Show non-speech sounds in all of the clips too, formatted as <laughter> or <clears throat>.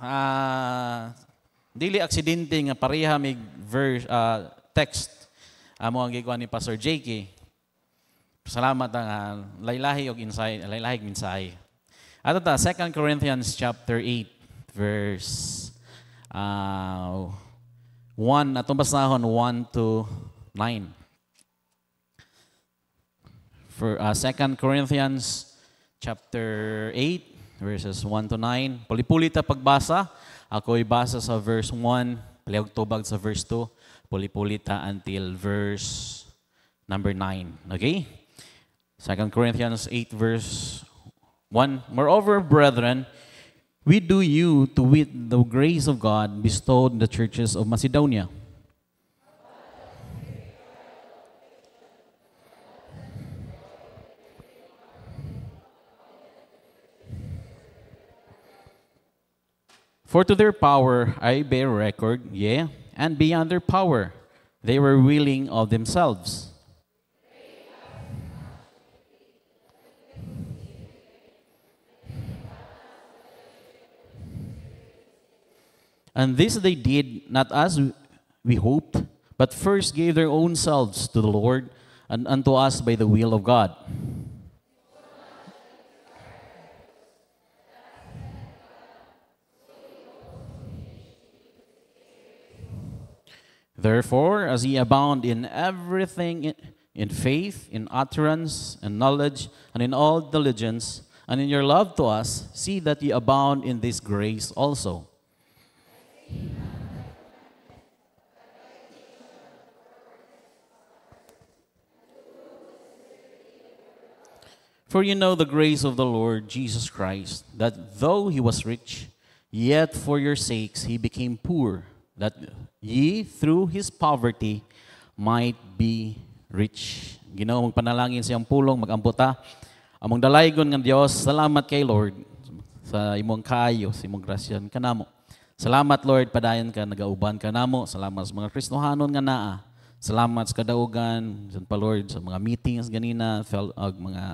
uh, dili aksidente nga pareha mig verse uh, text amo ang gikuha ni Pastor JK. Salamat ang uh, laylahi og insight, lailahi og minsay. Ato ta 2 Corinthians chapter 8 verse uh, ah, 1 atong basahon 1 to 9. For uh, 2 Corinthians chapter 8 verses 1 to 9. Pulipuli ta pagbasa. Ako'y basa sa verse 1, palayog tubag sa verse 2, pulipuli ta until verse number 9. Okay? 2 Corinthians 8 verse 1. Moreover, brethren, we do you to wit the grace of God bestowed in the churches of Macedonia. For to their power I bear record, yea, and beyond their power they were willing of themselves. And this they did not as we hoped, but first gave their own selves to the Lord and unto us by the will of God. Therefore, as ye abound in everything, in faith, in utterance, and knowledge, and in all diligence, and in your love to us, see that ye abound in this grace also. For you know the grace of the Lord Jesus Christ, that though he was rich, yet for your sakes he became poor that ye through his poverty might be rich. Ginoo panalangin siyang pulong, magamputa. Among dalaygon ng Dios, salamat kay Lord sa imong kayo, sa imong grasyan kanamo. Salamat Lord padayon ka nagauban ka namo. Salamat sa mga Kristohanon nga naa. Salamat sa kadaugan, sa pa Lord sa mga meetings ganina, fel, uh, ah, mga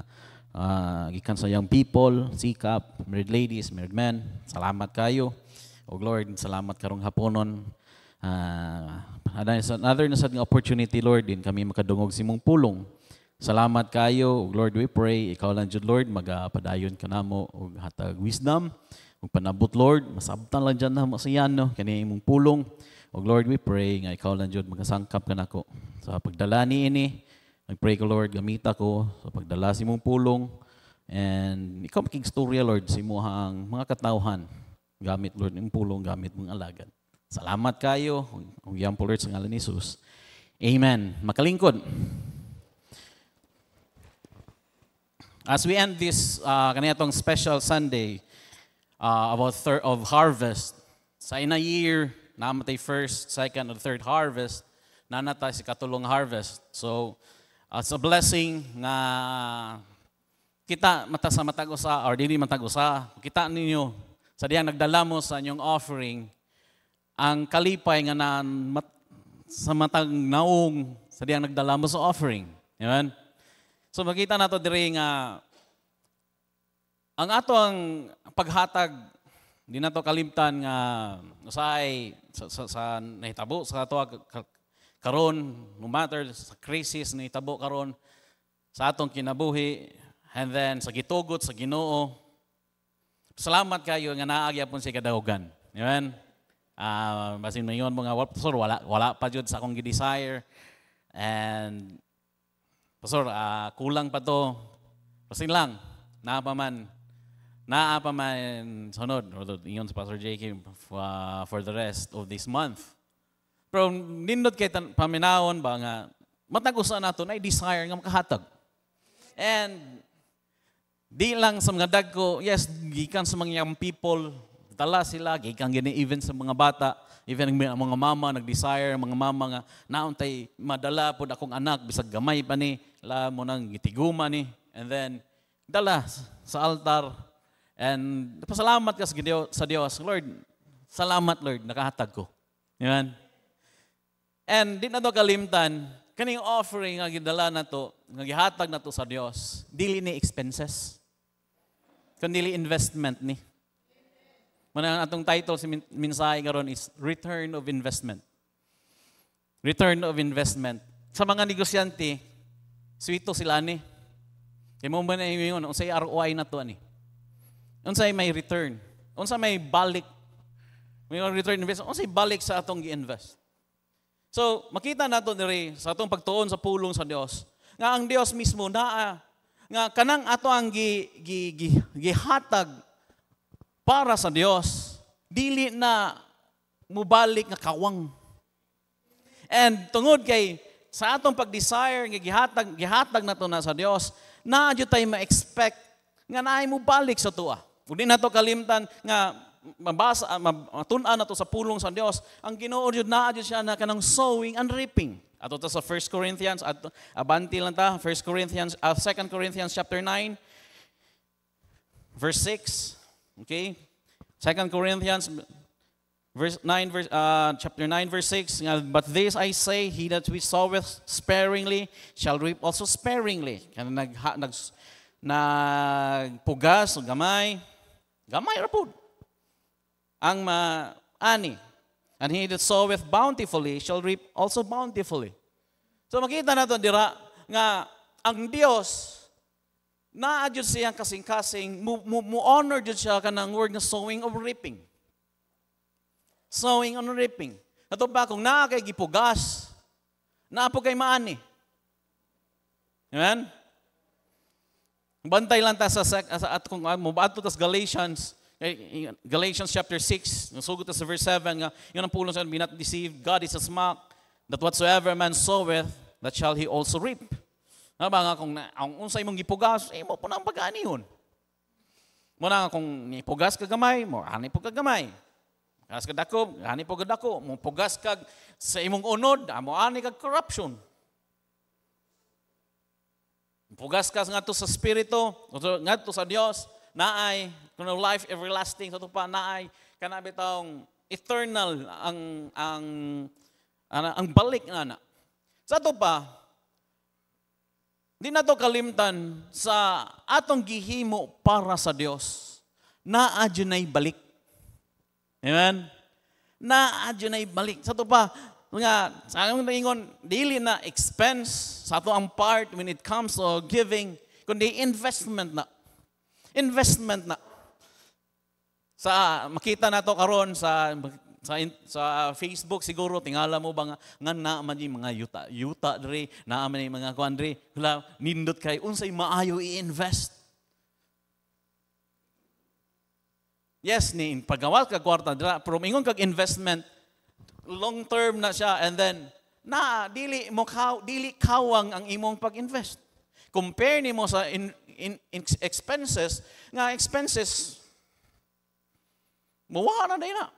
uh, gikan sa young people, sikap, married ladies, married men. Salamat kayo. O Lord, salamat karong haponon Uh, another na sad nga opportunity, Lord, din kami makadungog si mong pulong. Salamat kayo, Lord, we pray. Ikaw lang jud Lord, magapadayon ka na mo o hatag wisdom. og panabot, Lord, masabtan lang dyan na masayan, no? Kani imong pulong. og Lord, we pray nga ikaw lang jud magasangkap kanako na ko. pagdala ni ini, Nag-pray ko, Lord, gamita ko sa pagdala si mong pulong. And ikaw story, Lord, si muhang mga katauhan. Gamit, Lord, imong pulong, gamit mong alagad. Salamat kayo. Ang yan po Lord sa ngalan ni Jesus. Amen. Makalingkod. As we end this uh, kaniyatong special Sunday uh, about third of harvest, sa ina year, namatay first, second, or third harvest, nanatay si katulong harvest. So, uh, it's a blessing nga kita mata sa matag-usa or dili matag kita ninyo sa diyang nagdala mo sa inyong offering, ang kalipay nga na mat, sa matag naong sa diyang nagdala mo sa offering. Amen? So makita nato diri nga ang ato ang paghatag di na to kalimtan nga usay sa, sa, sa nahitabo sa ato karon no matter sa crisis ni karon sa atong kinabuhi and then sa gitugot sa Ginoo salamat kayo nga naa gyapon si kadaogan amen Uh, um, basin mayon mga pastor, wala, wala pa jud sa akong desire. And pastor, uh, kulang pa to. Basin lang, naa pa man. Naa pa man sunod. Iyon sa Pastor JK uh, ah, for the rest of this month. Pero nindot kay paminawon ba nga matagusa usa nato na desire nga makahatag. And di lang sa mga dagko, yes, gikan sa mga young people, tala sila, gikan gini even sa mga bata, even ang mga mama nag-desire, mga mama nga nauntay madala pud akong anak bisag gamay pa ni, la mo nang gitiguma ni. And then dala sa altar and pasalamat ka sa Dios, sa Dios, Lord. Salamat Lord, nakahatag ko. Amen. And di na to kalimtan, kaning offering nga gidala na to, nga gihatag na to sa Dios, dili ni expenses. Kundi investment ni. Manang atong title sa si mensahe karon is Return of Investment. Return of Investment. Sa mga negosyante, swito sila ni. Kay mo ba na ingon unsay ROI na to ani? Unsay may return? Unsa may balik? May return investment. Unsay balik sa atong gi-invest? So, makita nato diri sa atong pagtuon sa pulong sa Dios nga ang Dios mismo naa nga kanang ato ang gi, gi, gi, gihatag para sa Dios, dili na mubalik nga kawang. And tungod kay sa atong pagdesire nga gihatag gihatag nato na sa Dios, na jud tay ma-expect nga naay mubalik sa tuwa. na to kalimtan nga mabasa ah, matun-an ah, nato sa pulong sa Dios, ang Ginoo jud na jud siya na kanang sowing and reaping. Ato ta sa 1 Corinthians at abanti lang ta 1 Corinthians uh, ah, 2 Corinthians chapter 9 verse 6 Okay? 2 Corinthians verse 9, verse, uh, chapter 9, verse 6, But this I say, he that we soweth sparingly shall reap also sparingly. Kaya nag, nag, nagpugas o gamay, gamay rapod. Ang maani. And he that soweth bountifully shall reap also bountifully. So makita nato dira nga ang Dios naa jud siya kasing-kasing mo, honor jud siya kanang word na sowing or reaping. Sowing or reaping. Ato ba kung naa kay gipugas, naa po kay maani. Amen? Bantay lang ta sa, sa at kung ah, mo ato Galatians eh, Galatians chapter 6, nasugot sa verse 7 nga yun ang pulong sa be not deceived God is a smack that whatsoever a man soweth that shall he also reap. Naba nga kung ang unsay mong gipugas, eh mo po na ang pagani yun. Muna nga kung nipugas ka gamay, mo ani po ka gamay. Pugas ka dako, ani po ka dako. Mo pugas ka sa imong unod, amo ani ka corruption. Pugas ka nga to sa spirito, nga to sa Dios, naay kuno life everlasting sa pa naay kanabi taong eternal ang ang ang, ang balik na na. Sa to pa, Di na to kalimtan sa atong gihimo para sa Dios. Naa nay balik. Amen. Naa nay balik. Sa to pa nga sa among ingon dili na expense sa ato ang part when it comes to giving kundi investment na. Investment na. Sa makita nato karon sa sa, sa Facebook siguro, tingala mo ba nga, nga naaman yung mga yuta. Yuta, dre, naaman yung mga kwandre dre. Kula, nindot kay, unsay maayo i-invest. Yes, ni pagawal ka kwarta, dra, pero ingon kag investment, long term na siya, and then, na, dili, mo kaw, dili kawang ang imong pag-invest. Compare ni mo sa in, in, in expenses, nga expenses, mawala na din na.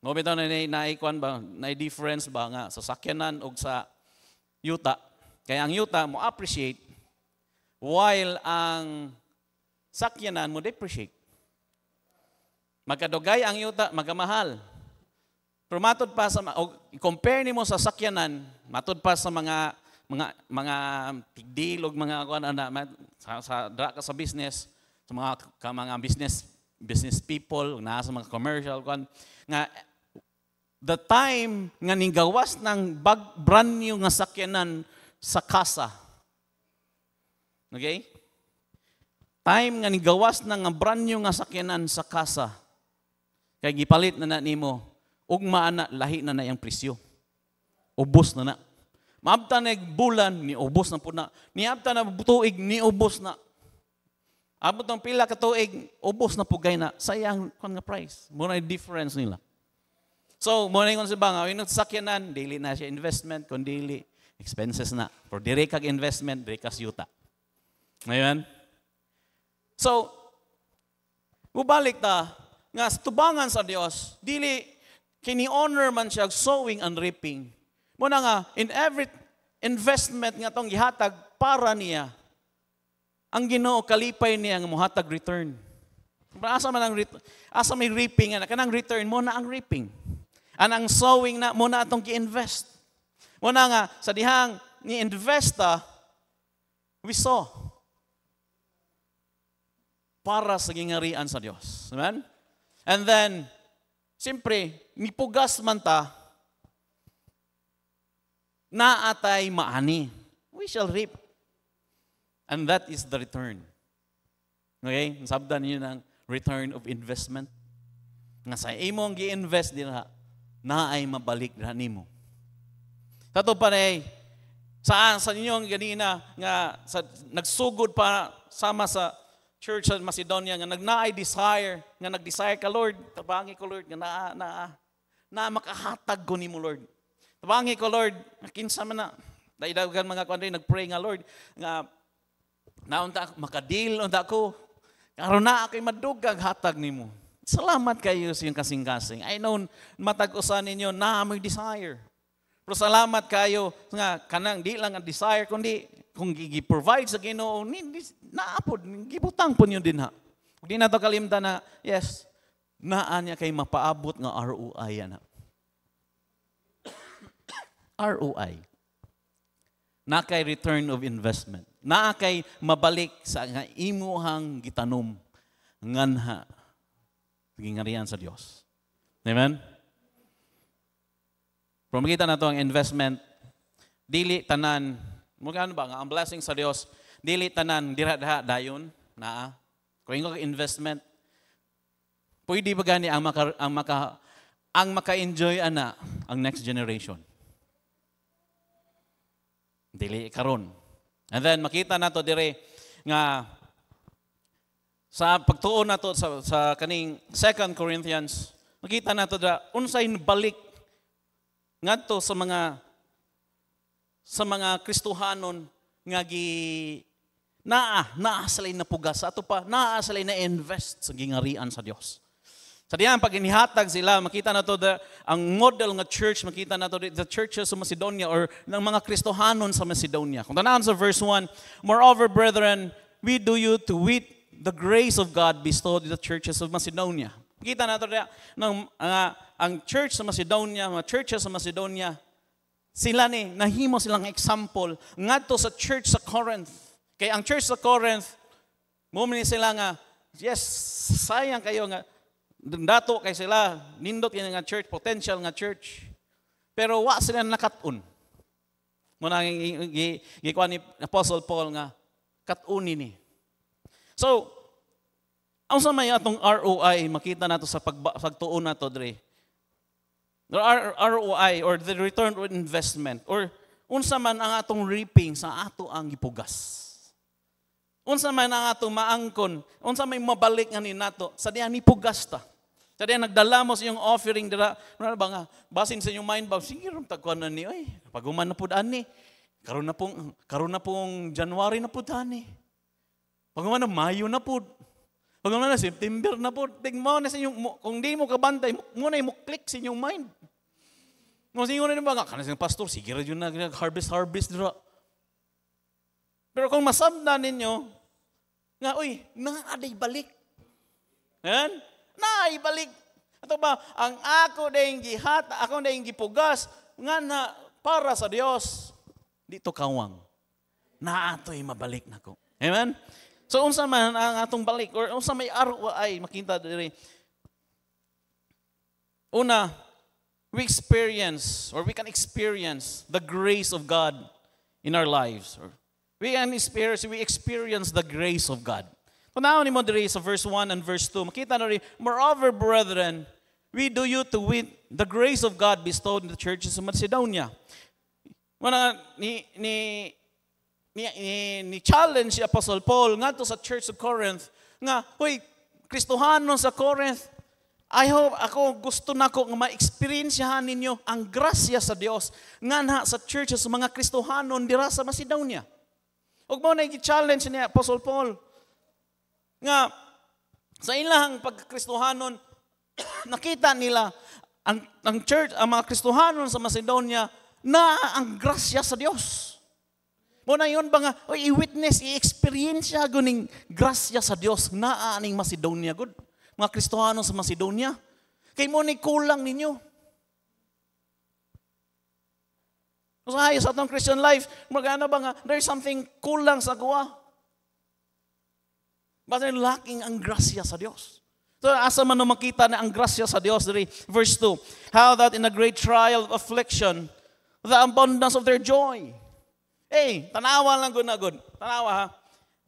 Ngo bitaw na naikwan ba, na difference ba nga sa sakyanan ug sa yuta. Kaya ang yuta mo appreciate while ang sakyanan mo depreciate. Magkadugay ang yuta, magamahal. Pero matod pa sa o, compare nimo sa sakyanan, matod pa sa mga mga mga tigdil og mga kuan ana sa, sa dra ka sa business, sa mga ka mga business business people, na sa mga commercial kuan nga the time nga nigawas ng bag, brand new nga sakyanan sa kasa. Okay? Time nga nigawas na brand new nga sakyanan sa kasa. Kaya gipalit na na nimo ugma na lahi na na yung presyo. Ubos na na. Maabta na bulan, ni ubos na po na. Niabta na tuig, ni ubos na. Abot ng pila ka tuig, ubos na po gay na. Sayang, kung nga price. Muna yung difference nila. So, muna yung sa banga, yung sakyanan, dili na siya investment, kundi expenses na. For diri kag investment, diri ka yuta. Ngayon? So, mubalik ta, nga tubangan sa Dios, dili, kini-honor man siya sowing and reaping. Muna nga, in every investment nga tong gihatag para niya, ang Ginoo kalipay niya ang muhatag return. Asa man ang return? asa may reaping ana kanang return mo na ang reaping ang sowing na muna atong gi-invest. Mo nga sa dihang ni investa we saw. para sa gingarian sa Dios. Amen? And then, siyempre, nipugas man ta, naatay maani. We shall reap. And that is the return. Okay? Sabda niyo ng return of investment. Nga sa imong gi-invest din ha, na ay mabalik na nimo. Kato pa rin, saan sa ninyo ang ganina nga sa, nagsugod pa sama sa church sa Macedonia nga nagnaay desire nga nagdesire ka Lord tabangi ko Lord nga naa naa na makahatag ko nimo Lord tabangi ko Lord kinsa man na daidagan mga kuan nagpray nga Lord nga naunta makadeal unta ko karon na ako'y madugag hatag nimo Salamat kayo sa iyong kasing-kasing. I know, matag-usan ninyo na may desire. Pero salamat kayo nga, kanang di lang ang desire, kundi kung gi-provide sa Ginoo, ni naapod, gibutang po niyo din ha. Hindi na to kalimta na, yes, naa niya kay mapaabot nga ROI yan. <coughs> ROI. Na kay return of investment. Na kay mabalik sa nga imuhang gitanom nganha kapangyarihan sa Diyos. Amen? Pero makita na ito ang investment. Dili tanan, magkano ba nga, ang blessing sa Diyos. dili tanan, Dira diradha, dayon, naa. Kung ingo investment, pwede ba gani ang maka, ang maka, ang maka-enjoy ana ang next generation. Dili karon. And then makita nato dire nga sa pagtuon nato sa, sa kaning 2 Corinthians, makita nato da unsay balik ngadto sa mga sa mga Kristohanon nga gi naa naa sila sa ato pa naa sila na invest sa gingarian sa Dios. Sa diyan, pag inihatag sila, makita nato da ang model nga church, makita nato to the, the churches sa Macedonia or ng mga Kristohanon sa Macedonia. Kung tanaan sa verse 1, Moreover, brethren, we do you to wit the grace of God bestowed in the churches of Macedonia. Kita nato na no, uh, ah, ang church sa Macedonia, mga churches sa Macedonia, sila ni nahimo silang example ngadto sa church sa Corinth. Kay ang church sa Corinth, mo ni sila nga yes, sayang kayo nga dato kay sila nindot kini nga church, potential nga church. Pero wa sila nakatun. Mo nang gikuan ni Apostle Paul nga katuni ni So, ang sa may atong ROI, makita nato sa pag pagtuon nato dre. The ROI or the return on investment or unsa man ang atong reaping sa ato ang gipugas. Unsa man ang atong maangkon, unsa may mabalik ani nato sa diha ni pugas ta. Sa diha nagdala mo sa iyong offering dira, na ba nga basin sa inyong mind ba sige ram tagkuan na ni oy. Paguman na pud ani. Karon na pong karon na pong January na pud ani. Huwag mo na Mayo na po. Huwag mo na September na po. Tigmaw na sa inyong, kung di mo kabantay, muna mo click sa inyong mind. Mo sa inyong mga, kanan sa pastor, sige radyo na, harvest, harvest, dra. Pero kung masabna ninyo, nga, uy, naaday balik. Yan? Naaday balik. Ato ba, ang ako na yung gihat, ako na yung gipugas, nga na, para sa Dios, dito kawang. Na ato'y mabalik na ko. Amen? So unsa man ang atong balik or unsa may araw ay makita diri. Una, we experience or we can experience the grace of God in our lives. Or we can experience we experience the grace of God. Panahon ni mo diri sa verse 1 and verse 2, makita na rin, Moreover, brethren, we do you to wit the grace of God bestowed in the churches of Macedonia. Muna, ni, ni ni, ni, ni challenge si Apostle Paul ngadto sa Church of Corinth nga, huy, Kristohanon sa Corinth, I hope ako gusto nako nga ma-experiencehan ninyo ang grasya sa Dios nga nganha sa church sa mga Kristohanon dira sa Macedonia. Ug mao na gi-challenge ni Apostle Paul nga sa ilang pagkakristohanon <clears throat> nakita nila ang, ang church ang mga Kristohanon sa Macedonia na ang grasya sa Dios na yon ba nga, o i-witness, i-experience siya guning grasya sa Dios naa aning Macedonia good. Mga Kristohano sa Macedonia. Kay mo ni kulang ninyo. Usahay sa atong Christian life, magana ba nga, there's something kulang sa kuha. Basta lacking ang grasya sa Dios. So asa man makita na ang grasya sa Dios diri verse 2. How that in a great trial of affliction the abundance of their joy Hey, tanawa lang gud na gud. Tanawa ha.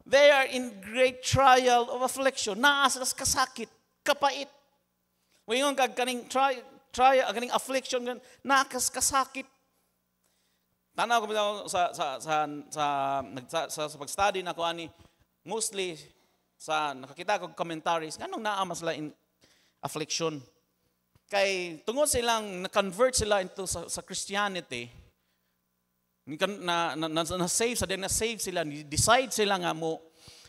They are in great trial of affliction. Naas nas kasakit, kapait. Wingon kag kaning trial, trial kaning affliction gan nakas kasakit. Tanaw ko sa sa sa sa sa, sa, sa pag-study nako ani mostly sa nakakita ko commentaries kanong naa mas in affliction. Kay tungod silang na-convert sila into sa, sa Christianity, na, na, na, na save sa na save sila decide sila nga mo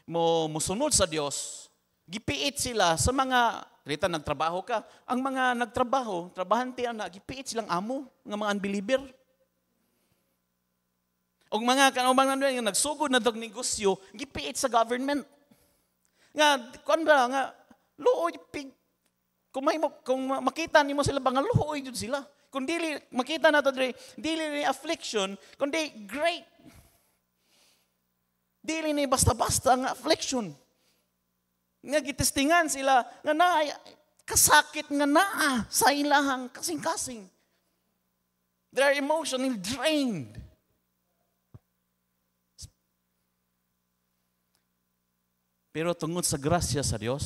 mo musunod sa Dios gipiit sila sa mga Rita, nagtrabaho ka. Ang mga nagtrabaho, trabahante ana gipiit silang amo, nga mga unbeliever. og mga kanumang ano yung nagsugod na negosyo gipiit sa government. Nga, kon ba, nga, luoy, pig, kung, may, kung makita nimo sila ba, nga luoy yun sila kundi makita nato to diri dili ni affliction kundi great dili ni basta-basta nga affliction nga gitestingan sila nga naa kasakit nga naa sa ilahang kasing-kasing their emotion is drained Pero tungod sa grasya sa Dios,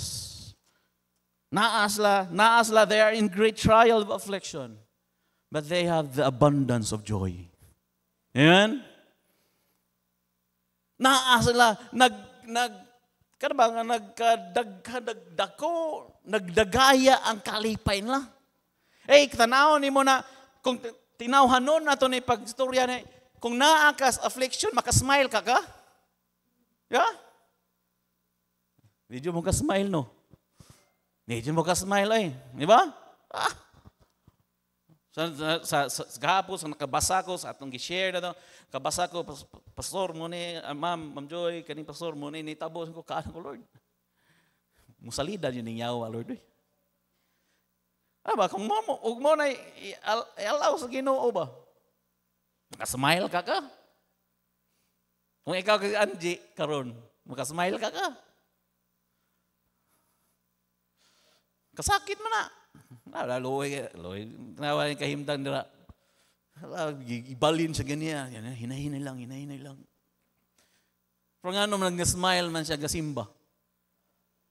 naasla, naasla, they are in great trial of affliction but they have the abundance of joy. Amen? Naa sila, nag, nag, kada ba nga, nagkadagdako, nagdagaya ang kalipay nila. Eh, tanaw ni mo na, kung tinawhan nun na ito ni pagstorya ni, kung naakas affliction, makasmile ka ka? Yeah? Medyo mo ka-smile, no? Medyo mo ka-smile, ay. Di ba? Ah, sa, sa, sa, sa gapo, sa nakabasa ko, sa atong gishare na to, kabasa ko, pastor mo ni, uh, ma'am, ma'am Joy, kaning pastor mo ni, nitabo ko, kaano ko, Lord. Musalida yun yung yawa, Lord. Eh. Aba, ah, kung mo, ug mo na i allow sa ginoo ba? Nakasmile ka ka. Kung ikaw kay Angie karon, makasmile ka ka. Kasakit man na. Nara, luwi, luwi. Nawa yung kahimtang nila. Ibalin sa ganyan. Hinahinay lang, hinahinay lang. Pero nga naman, nag-smile man siya, gasimba.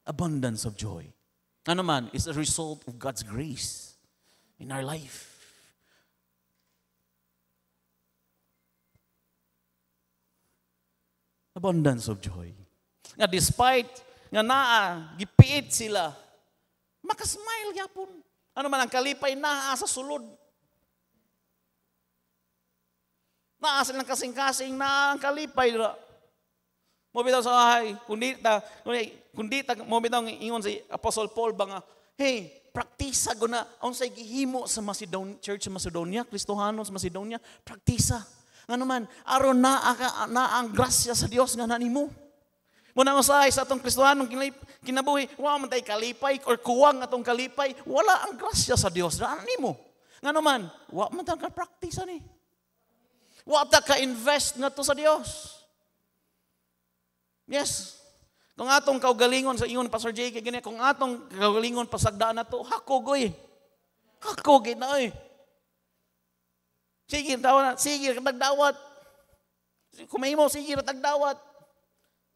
Abundance of joy. Ano man, is a result of God's grace in our life. Abundance of joy. Nga despite nga naa, gipiit sila, makasmile yapon. Ano man ang kalipay, naa sa sulod. Naa sa ng kasing-kasing, naa ang kalipay. Mo bitaw sa ahay, kundi ta, kundi ta, mo bitaw ingon si Apostle Paul ba hey, praktisa guna, unsay gihimo sa Macedonia, church sa Macedonia, Kristohanon sa Macedonia, praktisa. Nga naman, aron na, na ang grasya sa Dios nga nanimo. mo. Muna usahay sa atong Kristohanong kinabuhi, wow, man kalipay or kuwang atong kalipay, wala ang grasya sa Dios ra nimo. Nga naman, wa man ta ka practice ani. Wa ta ka invest na to sa Dios. Yes. Kung atong kaugalingon sa iyon, Pastor JK gani kung atong kaugalingon pasagdaan na to, hakogoy. Hakogoy na oy. Sige, tawa na. Sige, tagdawat. mo, sige, tagdawat.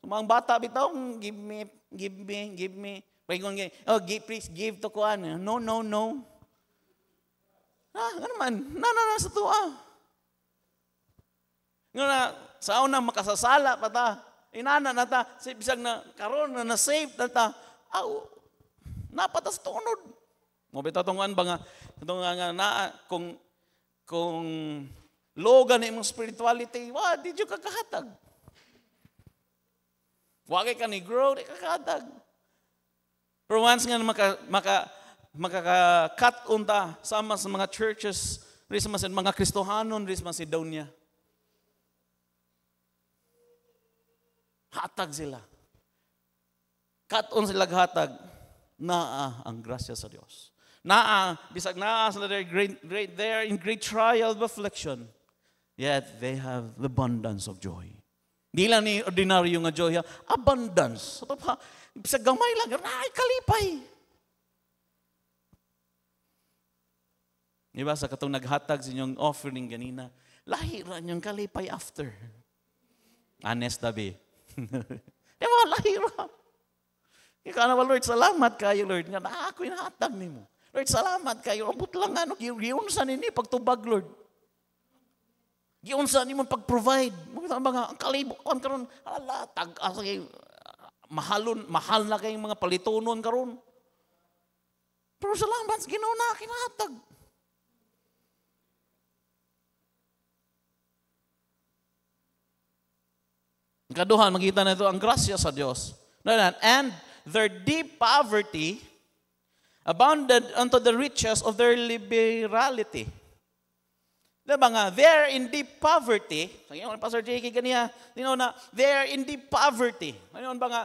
Mga bata bitaw, mm, give me, give me, give me. Paingon gani, oh, give, please give to ko ano. No, no, no. Ah, ano man, na na na sa tuwa. Ah. Nga na, sa una makasasala pa ta. Inana na ta, sa bisag na karon na na save na ta. Aw, napatas tunod. Mo bitaw tong an ba nga, tong nga na kung kung logan imong spirituality, wa di jud kakahatag. Wagay ka grow, di kakadag. kadag. Pero once nga maka, maka, makaka-cut unta sama sa mga churches, rin sa mga Kristohanon, rin sa Macedonia. Hatag sila. Katon sila hatag. Naa ang grasya sa Dios. Naa, bisag naa sila their great, great, there in great trial of affliction. Yet they have the abundance of joy. Di lang ni ordinaryo nga joya, abundance. Ito pa, sa gamay lang, ay kalipay. Diba, sa katong naghatag sa inyong offering ganina, lahi ra niyong kalipay after. Honest tabi. <laughs> diba, lahi ra. Ikaw na ba, Lord, salamat kayo, Lord, nga na ako inahatag ni mo. Lord, salamat kayo. Abot lang ano, giyon sa nini pagtubag, Lord. Giunsa sa mo pag-provide. Mga mga ang kalibo kon karon ala tag asay mahalon mahal na kayong mga palitunon karon. Pero salamat sa Ginoo na kinahatag. Kaduhan, makita na ito ang grasya sa Diyos. And their deep poverty abounded unto the riches of their liberality na mga they're in deep poverty. Ngayon, Pastor J.K. ganiya, Dino na, they're in deep poverty. Ano ba nga,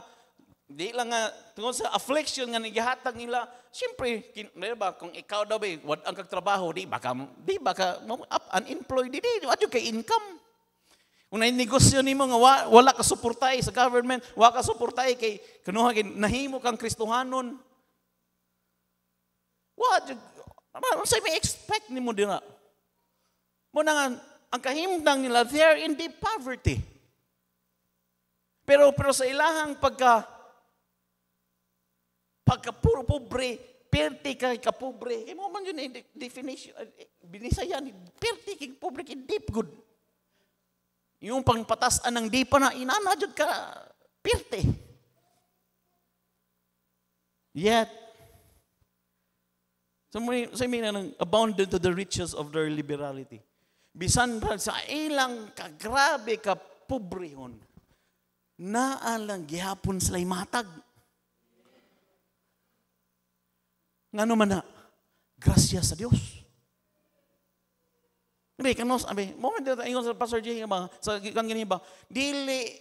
di lang nga, tungkol sa affliction nga nagihatag nila, siyempre, kin, ba, kung ikaw daw ba, wad ang kagtrabaho, di baka, di baka, up, unemployed, di, di, wadyo kay income. Kung negosyo ni mo nga wa, wala ka suportay sa government, wala ka suportay kay, kanuha, kay, nahimo kang Kristohanon. What? Ano, ano sa may expect ni mo na? Muna nga, ang kahimtang nila, they are in deep poverty. Pero, pero sa ilahang pagka, pagka puro pobre, perti kay kapobre, himo eh, man yun yung eh, definition, eh, binisa ni perti kay pobre, kay deep good. Yung pangpatasan ng di pa na inana, dyan ka, perti. Yet, sa so, may, so, abundant to the riches of their liberality bisan pa sa ilang kagrabe ka pobrehon, naa lang gihapon sila matag. Nga naman ano na, grasya sa Dios. Hindi, kanos, mo moment na ingon sa Pastor J, ba, sa kan ganyan ba, dili,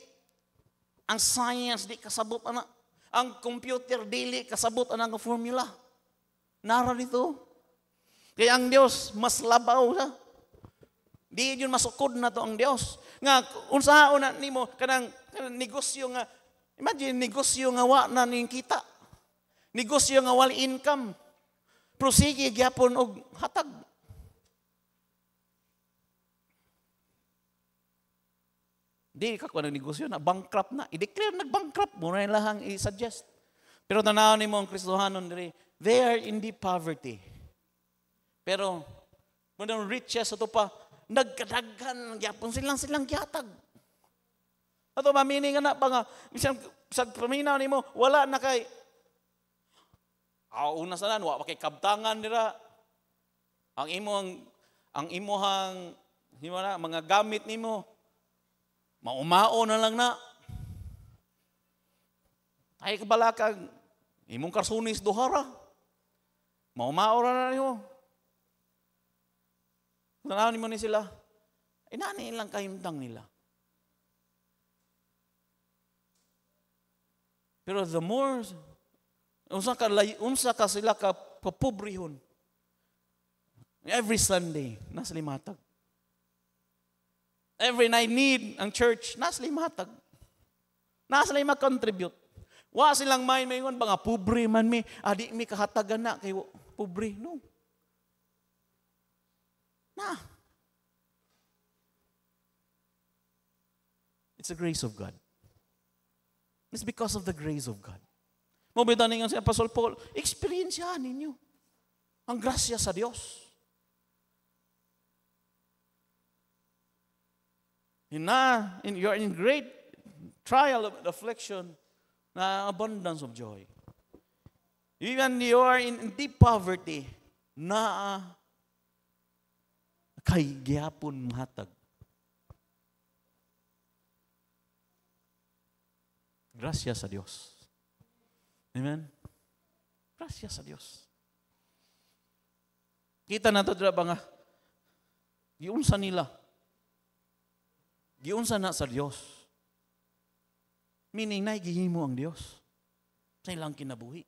ang science, di kasabot, ana, ang computer, dili, kasabot, ana, ang formula. Nara dito. Kaya ang Dios, mas labaw na. Di yun masukod na to ang Dios. Nga unsaon na nimo kanang, negosyo nga imagine negosyo nga wa na ning kita. Negosyo nga wal income. Prosige gyapon og hatag. Di ka ko negosyo na bankrupt na. I-declare nag-bankrupt mo na lahang i-suggest. Pero tanaw ni mo ang Kristohanon diri, they are in the poverty. Pero mo riches ato pa nagkadaghan ng yapon silang silang yatag. Ato mamini nga na pa nga, bisan sa paminaw nimo wala na kay Aw na sanan wa kay kabtangan nira. Ang imong ang imuhang himo na mga gamit nimo maumao na lang na. Ay kabalakag imong karsunis duhara. Maumao ra na nimo. Tanawanin mo ni sila. Inani lang kahimtang nila. Pero the more, unsa ka, unsa ka sila ka papubrihon. Every Sunday, naslimatag. Every night need ang church, naslimatag. limatag. Nasa mag-contribute. Wa silang mind may ba nga, pobre man mi, adi mi kahatagan na, kayo, pobre, no. Nah. It's the grace of God. It's because of the grace of God. Mabidanin nga si Apostle Paul, experience yan ninyo. Ang grasya sa Diyos. And in, you're in great trial of affliction, na abundance of joy. Even you are in deep poverty, na kay gihapon mahatag. Gracias sa Dios. Amen? Gracias sa Dios. Kita nato dira ba nga, giunsa nila. Giunsa na sa Dios. Meaning na, gihimo ang Dios. Sa ilang kinabuhi.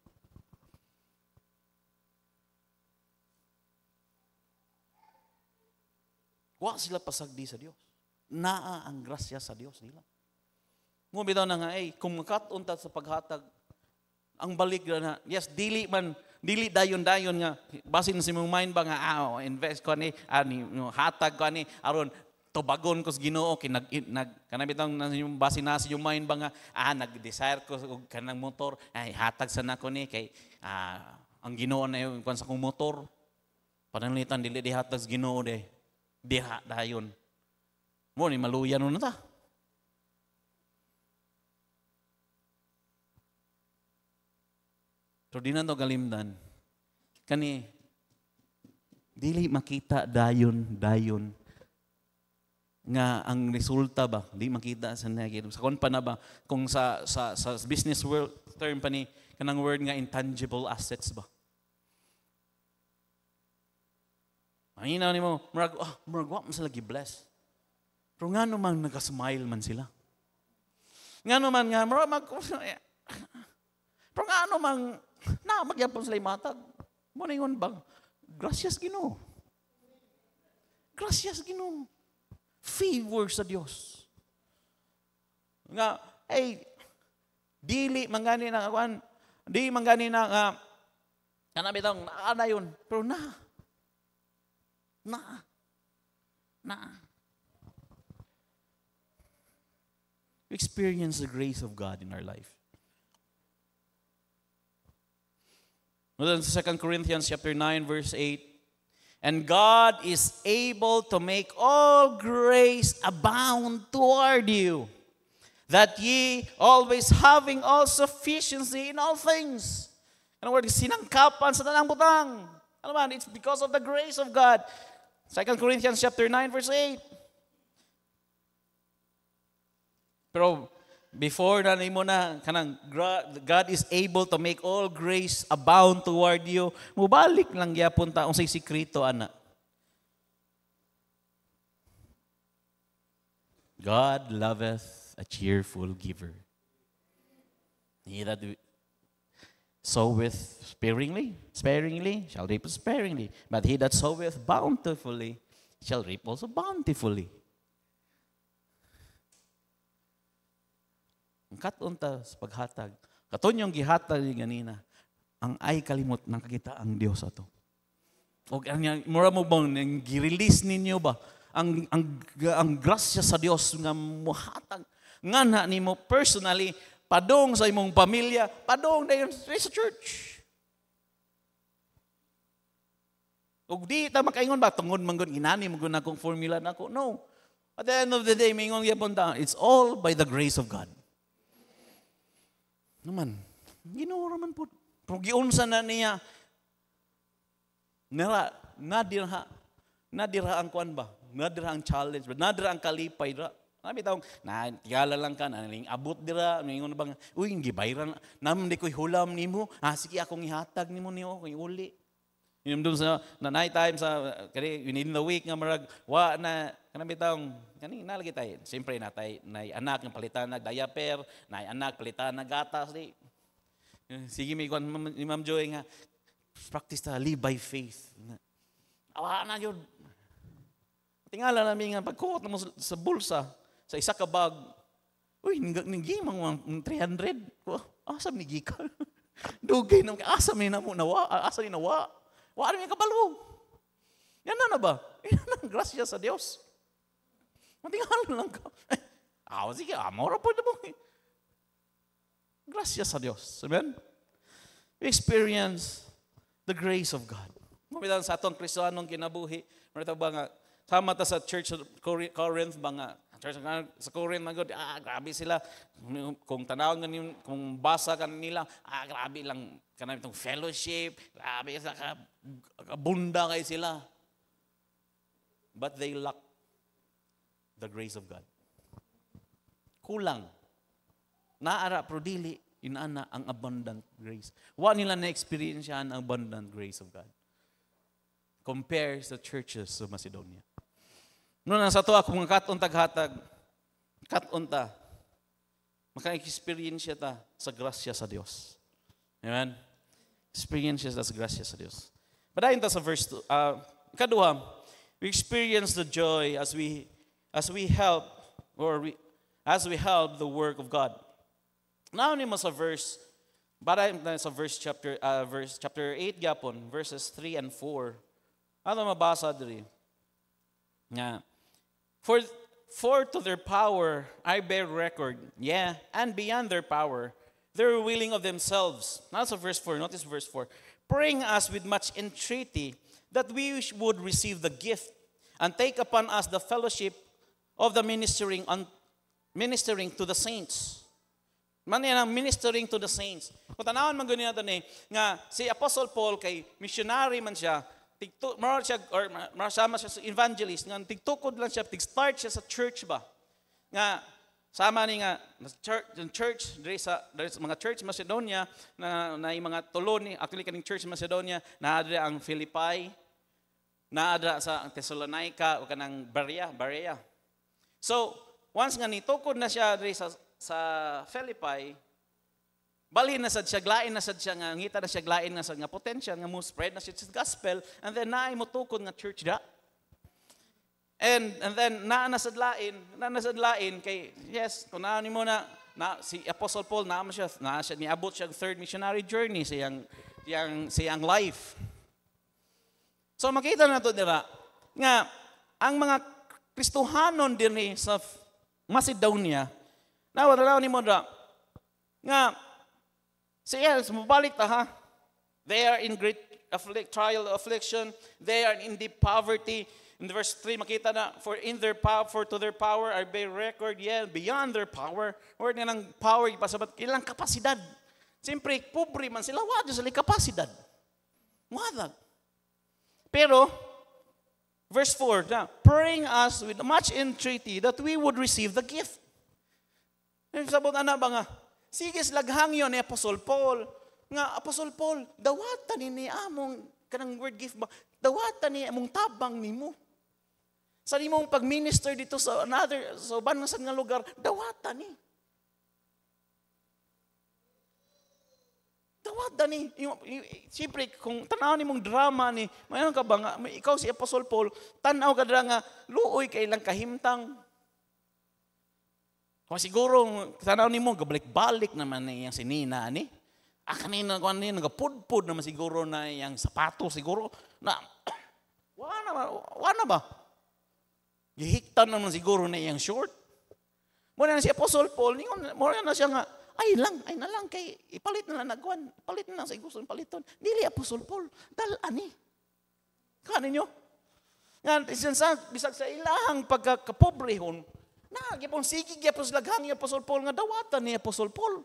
Wa sila pasagdi sa Dios. Naa ang grasya sa Dios nila. Mo bitaw na nga ay kumakaton ta sa paghatag ang balik na yes dili man dili dayon dayon nga basin si mong mind ba nga ah, oh, invest ko ni ani ah, hatag ko ani aron tubagon ko sa Ginoo kay nag nag kanang bitang yung basin na si yung mind ba nga ah nag-desire ko og kanang motor ay hatag sana ko ni kay ah, ang Ginoo na yung kwan sa kong motor pananglitan dili di hatag sa Ginoo de diha dayon. Mo ni maluya nun ta. So di na to galimdan. Kani, dili makita dayon, dayon, nga ang resulta ba di makita sa negative sa kon pa na ba kung sa sa sa business world term pa ni kanang word nga intangible assets ba Mahina ni mo, murag, oh, murag, wa man sila gi Pero nga naman nag-smile man sila. Nga naman nga, murag, mag, <laughs> pero nga naman, na, magyapon sila matag. Muna yun bang, gracias gino. Gracias gino. Favor sa Dios. Nga, hey, dili mangani na kakuan, di mangani na nga, uh, kanabitang, ana yun, pero na, Nah. Nah. We experience the grace of God in our life. Well, in 2 Corinthians chapter 9, verse 8, and God is able to make all grace abound toward you, that ye always having all sufficiency in all things. And word, sinangkapan sa tanang butang. Ano it's because of the grace of God 2 Corinthians chapter 9 verse 8. Pero before na nimo na kanang God is able to make all grace abound toward you, mubalik lang gyapon ta sa sikreto ana. God loveth a cheerful giver. He that with sparingly, sparingly shall reap sparingly. But he that soweth bountifully shall reap also bountifully. Ang katunta sa paghatag, katon yung gihatag ni ganina, ang ay kalimot ng kakita ang Diyos ato. O ang mura mo bang nang girelease ninyo ba ang ang ang grasya sa Dios nga muhatag ngana nimo personally padong sa imong pamilya, padong na sa church. Ug di ta makaingon ba tungod man gud inani mo gud akong formula nako. No. At the end of the day, mingon gyapon ta, it's all by the grace of God. Naman, Ginoo ra man po. Pero giunsa na niya nara nadirha nadirha ang kuan ba? Nadirha ang challenge, nadirha ang kalipay ra. Nabi taong, na tigala lang ka, na naling abot dira, ningon bang, uy, gibayran, naman di ko'y hulam ni mo, ah, sige akong ihatag ni mo ni okay, uli. Yun doon sa, na night time sa, kani, in the week nga marag, wa na, kanabi taong, kani, nalagi tayo. Siyempre, natay, nay anak, ng palitan na diaper, nay anak, palitan na gatas, di. Sige, may kwan ni Ma'am Joy nga, practice ta, live by faith. Awa na yun. Tingala namin nga, pagkuot na mo sa bulsa, sa isa ka bag, uy, nigi mga 300. Wow, asa ni gikal? <laughs> Dugay na, asa ni na mo nawa, asa ni nawa. Wa rin yung kabalo. Yan na na ba? <laughs> Yan na, grasya sa Dios. Matingal lang ka. <laughs> Ah, sige, amora ah, po mo. Grasya sa Dios. Amen? We experience the grace of God. Mamitan sa atong anong kinabuhi. Marita ba nga, sama ta sa church of Corinth ba nga, sa Korean na God, ah, grabe sila. Kung tanawon nga kung basa ka nila, ah, grabe lang kanami itong fellowship, grabe sa kabunda kay sila. But they lack the grace of God. Kulang. Naara, pero dili, inana ang abundant grace. Wa nila na-experience ang abundant grace of God. Compares sa churches of Macedonia. No nasa to ako mga katon-taghatag, katon ta, maka-experience ta sa grasya sa Dios. Amen? Experience ta sa grasya sa Dios. Padayon ta sa verse 2. Uh, ah, kaduha, we experience the joy as we as we help or we, as we help the work of God. Now ni sa verse but para sa verse chapter uh, verse chapter 8 gapon verses 3 and 4. Ano mabasa diri? Nga For, for to their power I bear record, yeah, and beyond their power. They were willing of themselves. Not so verse 4, notice verse 4. Praying us with much entreaty that we would receive the gift and take upon us the fellowship of the ministering on ministering to the saints. Man yan ang ministering to the saints. Kung tanawan man ganyan natin nga si Apostle Paul kay missionary man siya, tigto mar siya or mar siya sa evangelist nga tigtukod lang siya tig-start siya sa church ba nga sama ni nga church church diri sa diri sa mga church Macedonia na na mga tulon ni actually kaning church Macedonia na adre ang Philippi na adra sa Thessalonica o kanang Berea Berea so once nga ni nitukod na siya diri sa sa Philippi Bali na sad siya, glain na sad siya nga, ngita na siya, glain na sad nga potential, nga mo spread na siya sa gospel, and then naay mo tukod nga church da. And, and then, na na sad lain, naa na sad lain, kay, yes, kunahan ni mo na, na, si Apostle Paul, na mo siya, naa siya, niabot siya third missionary journey, siyang, siyang, siyang life. So makita na to, di ba? Nga, ang mga Kristohanon din ni sa Macedonia, na wala ni mo da, nga, Si Els, mabalik ta ha. They are in great afflict, trial affliction. They are in deep poverty. In verse 3, makita na, for in their power, for to their power are they record, yeah, beyond their power. Or nilang power, ipasabat, ilang kapasidad. Siyempre, pobre man sila, wala sila kapasidad. Wala. Pero, verse 4, na, praying us with much entreaty that we would receive the gift. Sabot, na ba nga? Sige, laghang yon ni eh, Apostol Paul. Nga, Apostol Paul, dawata ni among kanang word gift ba? Dawatan ni among tabang nimo. Sa nimong pag-minister dito sa another, sa uban sa nga lugar, dawata ni. Dawata ni. Siyempre, kung tanaw ni mong drama ni, mayon ka ba nga, ikaw si Apostol Paul, tanaw ka nga, luoy kay lang kahimtang, kung siguro, tanaw ni mo, gabalik-balik naman na iyang sinina ni. Ah, kanina ko ano nagapudpud naman siguro na iyang sapato siguro. Na, <coughs> wala ba? Wala ba? Gihiktan naman siguro na iyang short. Muna na si Apostle Paul, niyon, muna na siya nga, ay lang, ay na lang, kay, ipalit na lang nagwan, ipalit na lang sa gusto paliton. Dili Apostle Paul, dal ani. Kanin nyo? Nga, isan sa, bisag sa ilahang pagkakapobrehon, na, gipon sikig, gipon laghang ni Apostol Paul nga dawatan ni Apostol Paul.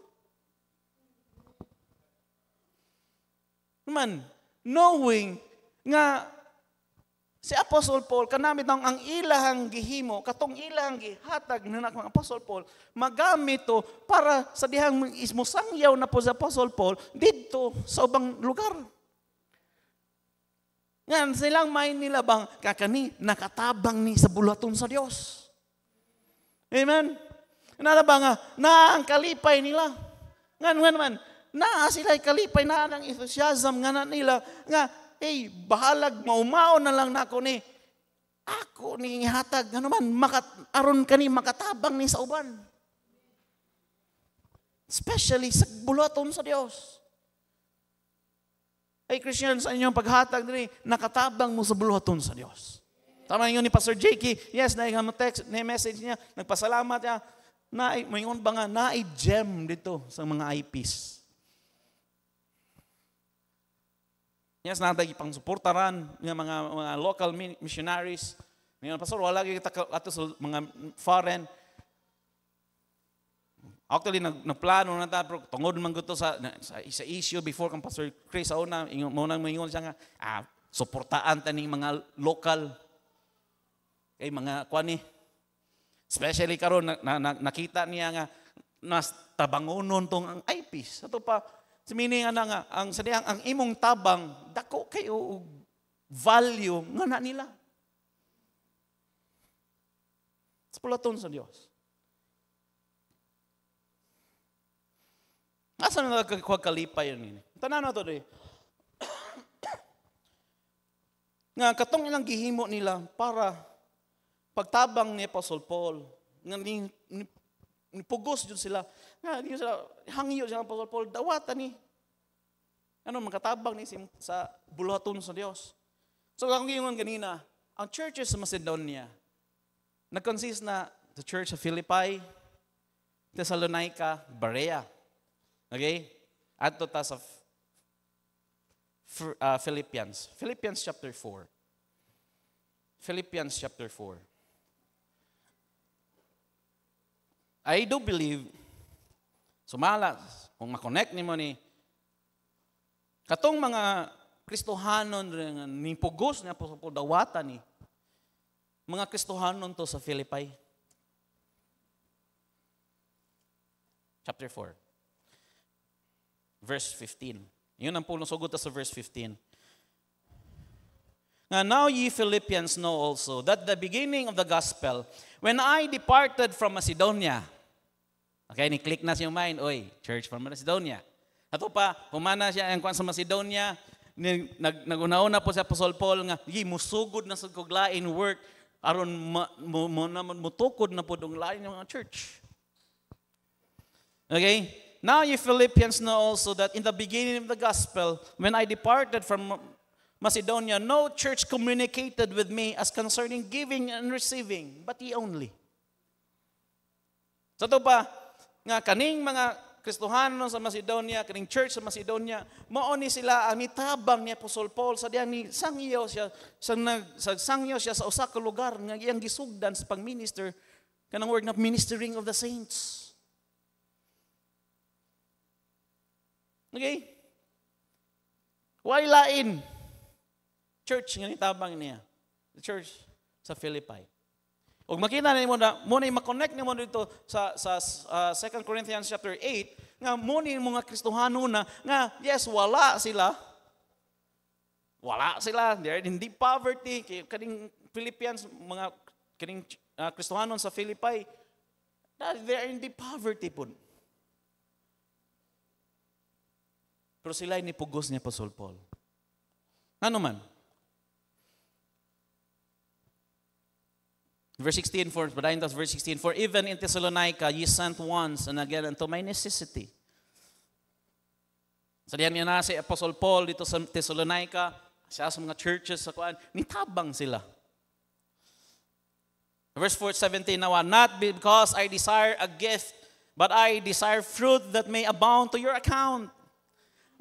Man, knowing nga si Apostol Paul, kanamit ng ang ilahang gihimo, katong ilahang gihatag na ng Apostol Paul, magamit to para sa dihang ismusangyaw na po sa Apostol Paul dito sa ubang lugar. Nga silang may bang kakani nakatabang ni sa bulaton sa Dios. Amen? ba nga, na ang kalipay nila. Nga nga man, na sila kalipay na ang enthusiasm nga na nila. Nga, hey, bahalag maumao na lang nako ni ako ni hatag nga man, makat aron kani makatabang ni sa uban especially sa bulaton sa Dios ay hey, Christians sa inyong paghatag diri nakatabang mo sa bulaton sa Dios Tama yun ni Pastor JK. Yes, na mo text, na message niya. Nagpasalamat niya. Na, mayon ba nga, na-gem dito sa mga IPs. Yes, natag ipang suportaran ng mga, mga local missionaries. Ngayon, Pastor, wala kita ato sa mga foreign. Actually, nag, nagplano na tayo, tungod man ko sa, sa, sa issue before kang Pastor Chris, sa una, ingon, muna mo ingon siya nga, ah, suportaan ta ning mga local kay eh, mga kwani. Especially karon na, na, nakita niya nga nas tabangonon tong ang IPs. Ato pa sa meaning ana nga ang sadihang ang imong tabang dako kayo value nga na nila. Sa pulaton sa Dios. Asa na nagkakalipay yun ini? Tanan na to di. <coughs> nga katong ilang gihimo nila para pagtabang ni Apostol Paul, nga ni, ni, ni pugos jud sila, nga di sila hangyo sila Apostol Paul, dawatan ni. Ano makatabang ni sa buluhaton sa Dios. So kung gingon kanina, ang churches sa Macedonia nag-consist na the church of Philippi, Thessalonica, Berea. Okay? At the task of uh, Philippians. Philippians chapter 4. Philippians chapter 4. I do believe, sumalas, kung makonect ni mo ni, katong mga Kristohanon ni Pugos ni Apostol Dawata ni, mga Kristohanon to sa Philippi. Chapter 4. Verse 15. Yun ang pulong sugot sa verse 15. Now, now ye Philippians know also that the beginning of the gospel, when I departed from Macedonia, Okay, ni-click na yung mind, oy, church from Macedonia. Ato pa, humana siya ang kwan sa Macedonia, nag nagunaon na po sa Apostol Paul nga, gi musugod na sa kog lain work aron mo mo na mutukod na po dong lain nga church. Okay? Now you Philippians know also that in the beginning of the gospel, when I departed from Macedonia, no church communicated with me as concerning giving and receiving, but ye only. Sa so, to pa, nga kaning mga Kristohanon sa Macedonia, kaning church sa Macedonia, mao ni sila ang nitabang ni Apostle Paul sa diyan ni sangyo siya sa nag sa sangyo siya sa usa ka lugar nga iyang gisugdan sa pagminister kanang work na ministering of the saints. Okay? Why lain church nga nitabang niya? The church sa Philippi. Og makita nimo na mo na ma-connect nimo dito sa sa uh, 2 Corinthians chapter 8 nga mo ni mga Kristohano na nga yes wala sila wala sila they in hindi poverty kaning Philippines mga kaning uh, Kristohanon sa Philippi they are in the poverty pun. Pero sila ay nipugos niya Apostol Paul. Ano man, Verse 16, for, but I verse 16, for even in Thessalonica ye sent once and again unto my necessity. So diyan niya na si Apostle Paul dito sa Thessalonica, siya sa mga churches sa kuan, nitabang sila. Verse 4, 17 nawa, Not because I desire a gift, but I desire fruit that may abound to your account.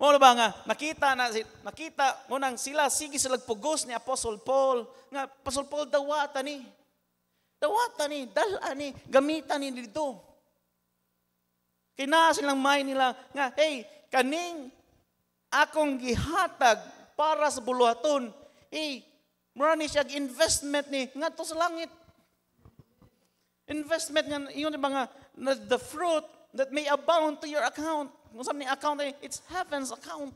Ano ba nga nakita na nakita mo nang sila sige sila pugos ni Apostle Paul nga Apostle Paul dawata ni Dawatan ni, dalan ni, gamitan ni dito. Kina lang may nila nga, hey, kaning akong gihatag para sa buluhaton, hey, ni siya investment ni, nga to sa langit. Investment nga, yun ba nga, the fruit that may abound to your account. Kung saan ni account, eh, it's heaven's account.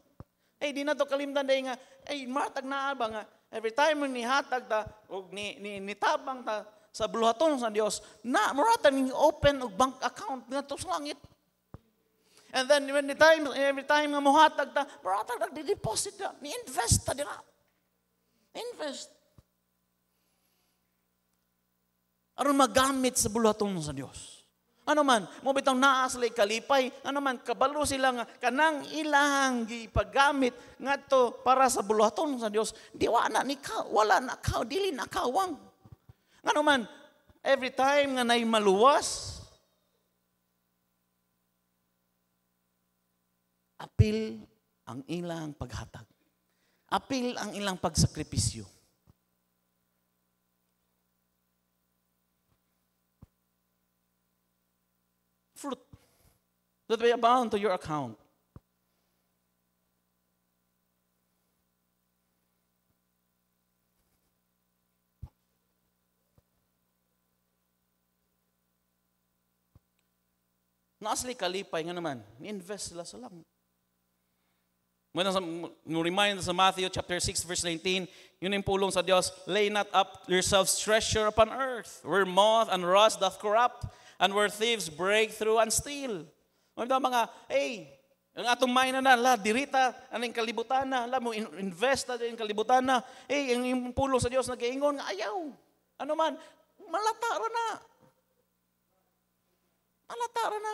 Ay, di na to kalimtan day nga, ay, martag na ba nga, every time ni hatag ta, o ni, ni, ni tabang ta, sa buluhaton sa Dios na muratan ning open og bank account ngadto sa langit. And then when the time every time nga mohatag ta muratan nag deposit ta ni invest ta dira. Invest. Aron magamit sa buluhaton sa Dios. Ano man, mo bitaw naa sila kalipay, ano man kabalo sila nga kanang ilang gipagamit ngadto para sa buluhaton sa Dios, Diwa wala na ni ka, wala na ka, dili na ka kawang. Nga naman, every time nga na'y maluwas, apil ang ilang paghatag. Apil ang ilang pagsakripisyo. Fruit that will abound to your account. na sila kalipay nga naman, invest sila sa langit. Muna sa, remind sa Matthew chapter 6 verse 19, yun ang pulong sa Dios, lay not up yourselves treasure upon earth, where moth and rust doth corrupt, and where thieves break through and steal. Mga mga, hey, ang atong mind na la, dirita, aning kalibutan na, la, mo invest na din kalibutan na. Eh, ang pulong sa Dios nag-iingon, ayaw. Ano man, malata na. Alata na.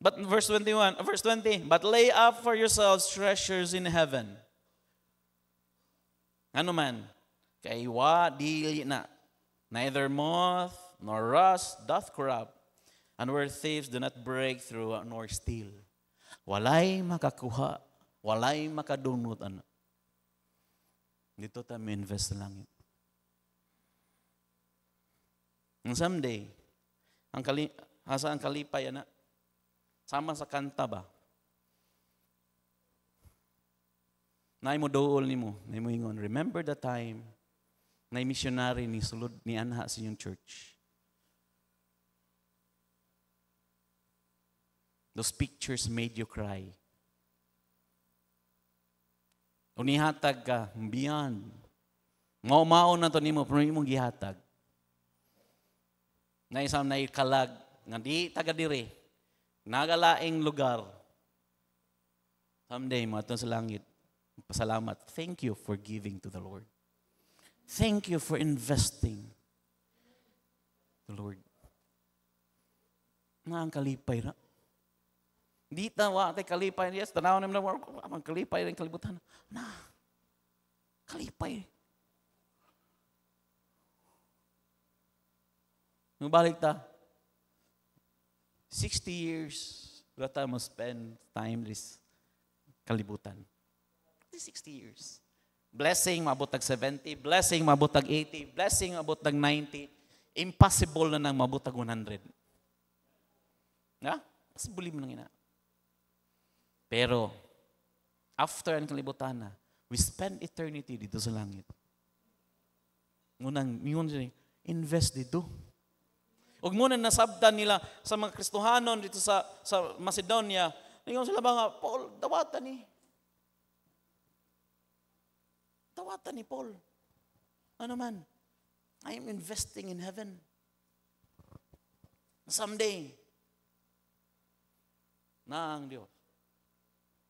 But verse 21, verse 20, but lay up for yourselves treasures in heaven. Ano man, kaiwa dili na. Neither moth nor rust doth corrupt, and where thieves do not break through nor steal. Walay makakuha, walay makadunot ano. Dito tayo invest lang yun. And someday, ang kali, asa ang kalipay, anak? Sama sa kanta ba? Naay mo dool ni mo, naay mo ingon, remember the time na missionary ni sulod ni anha sa inyong church. Those pictures made you cry. Unihatag ka, beyond. Maumaon na to ni mo, pero imong gihatag na isang naikalag, nga di taga diri, nagalaing lugar, someday, matun sa langit, pasalamat, thank you for giving to the Lord. Thank you for investing the Lord. Na ang kalipay na. Di tawa tay kalipay. Yes, tanaw naman na ang kalipay ng kalibutan. Na, kalipay. Nung balik ta, 60 years, wala tayo mo spend time this kalibutan. 60 years. Blessing, mabutag 70. Blessing, mabutag 80. Blessing, mabutag 90. Impossible na nang mabutag 100. Na? Possible mo nang ina. Pero, after ang kalibutan na, we spend eternity dito sa langit. Unang, yun, invest dito. Ug muna nasabdan nila sa mga Kristohanon dito sa, sa Macedonia, ningon sila ba nga, Paul, dawatan ni. Dawatan ni Paul. Ano man, I am investing in heaven. Someday, na ang Diyos.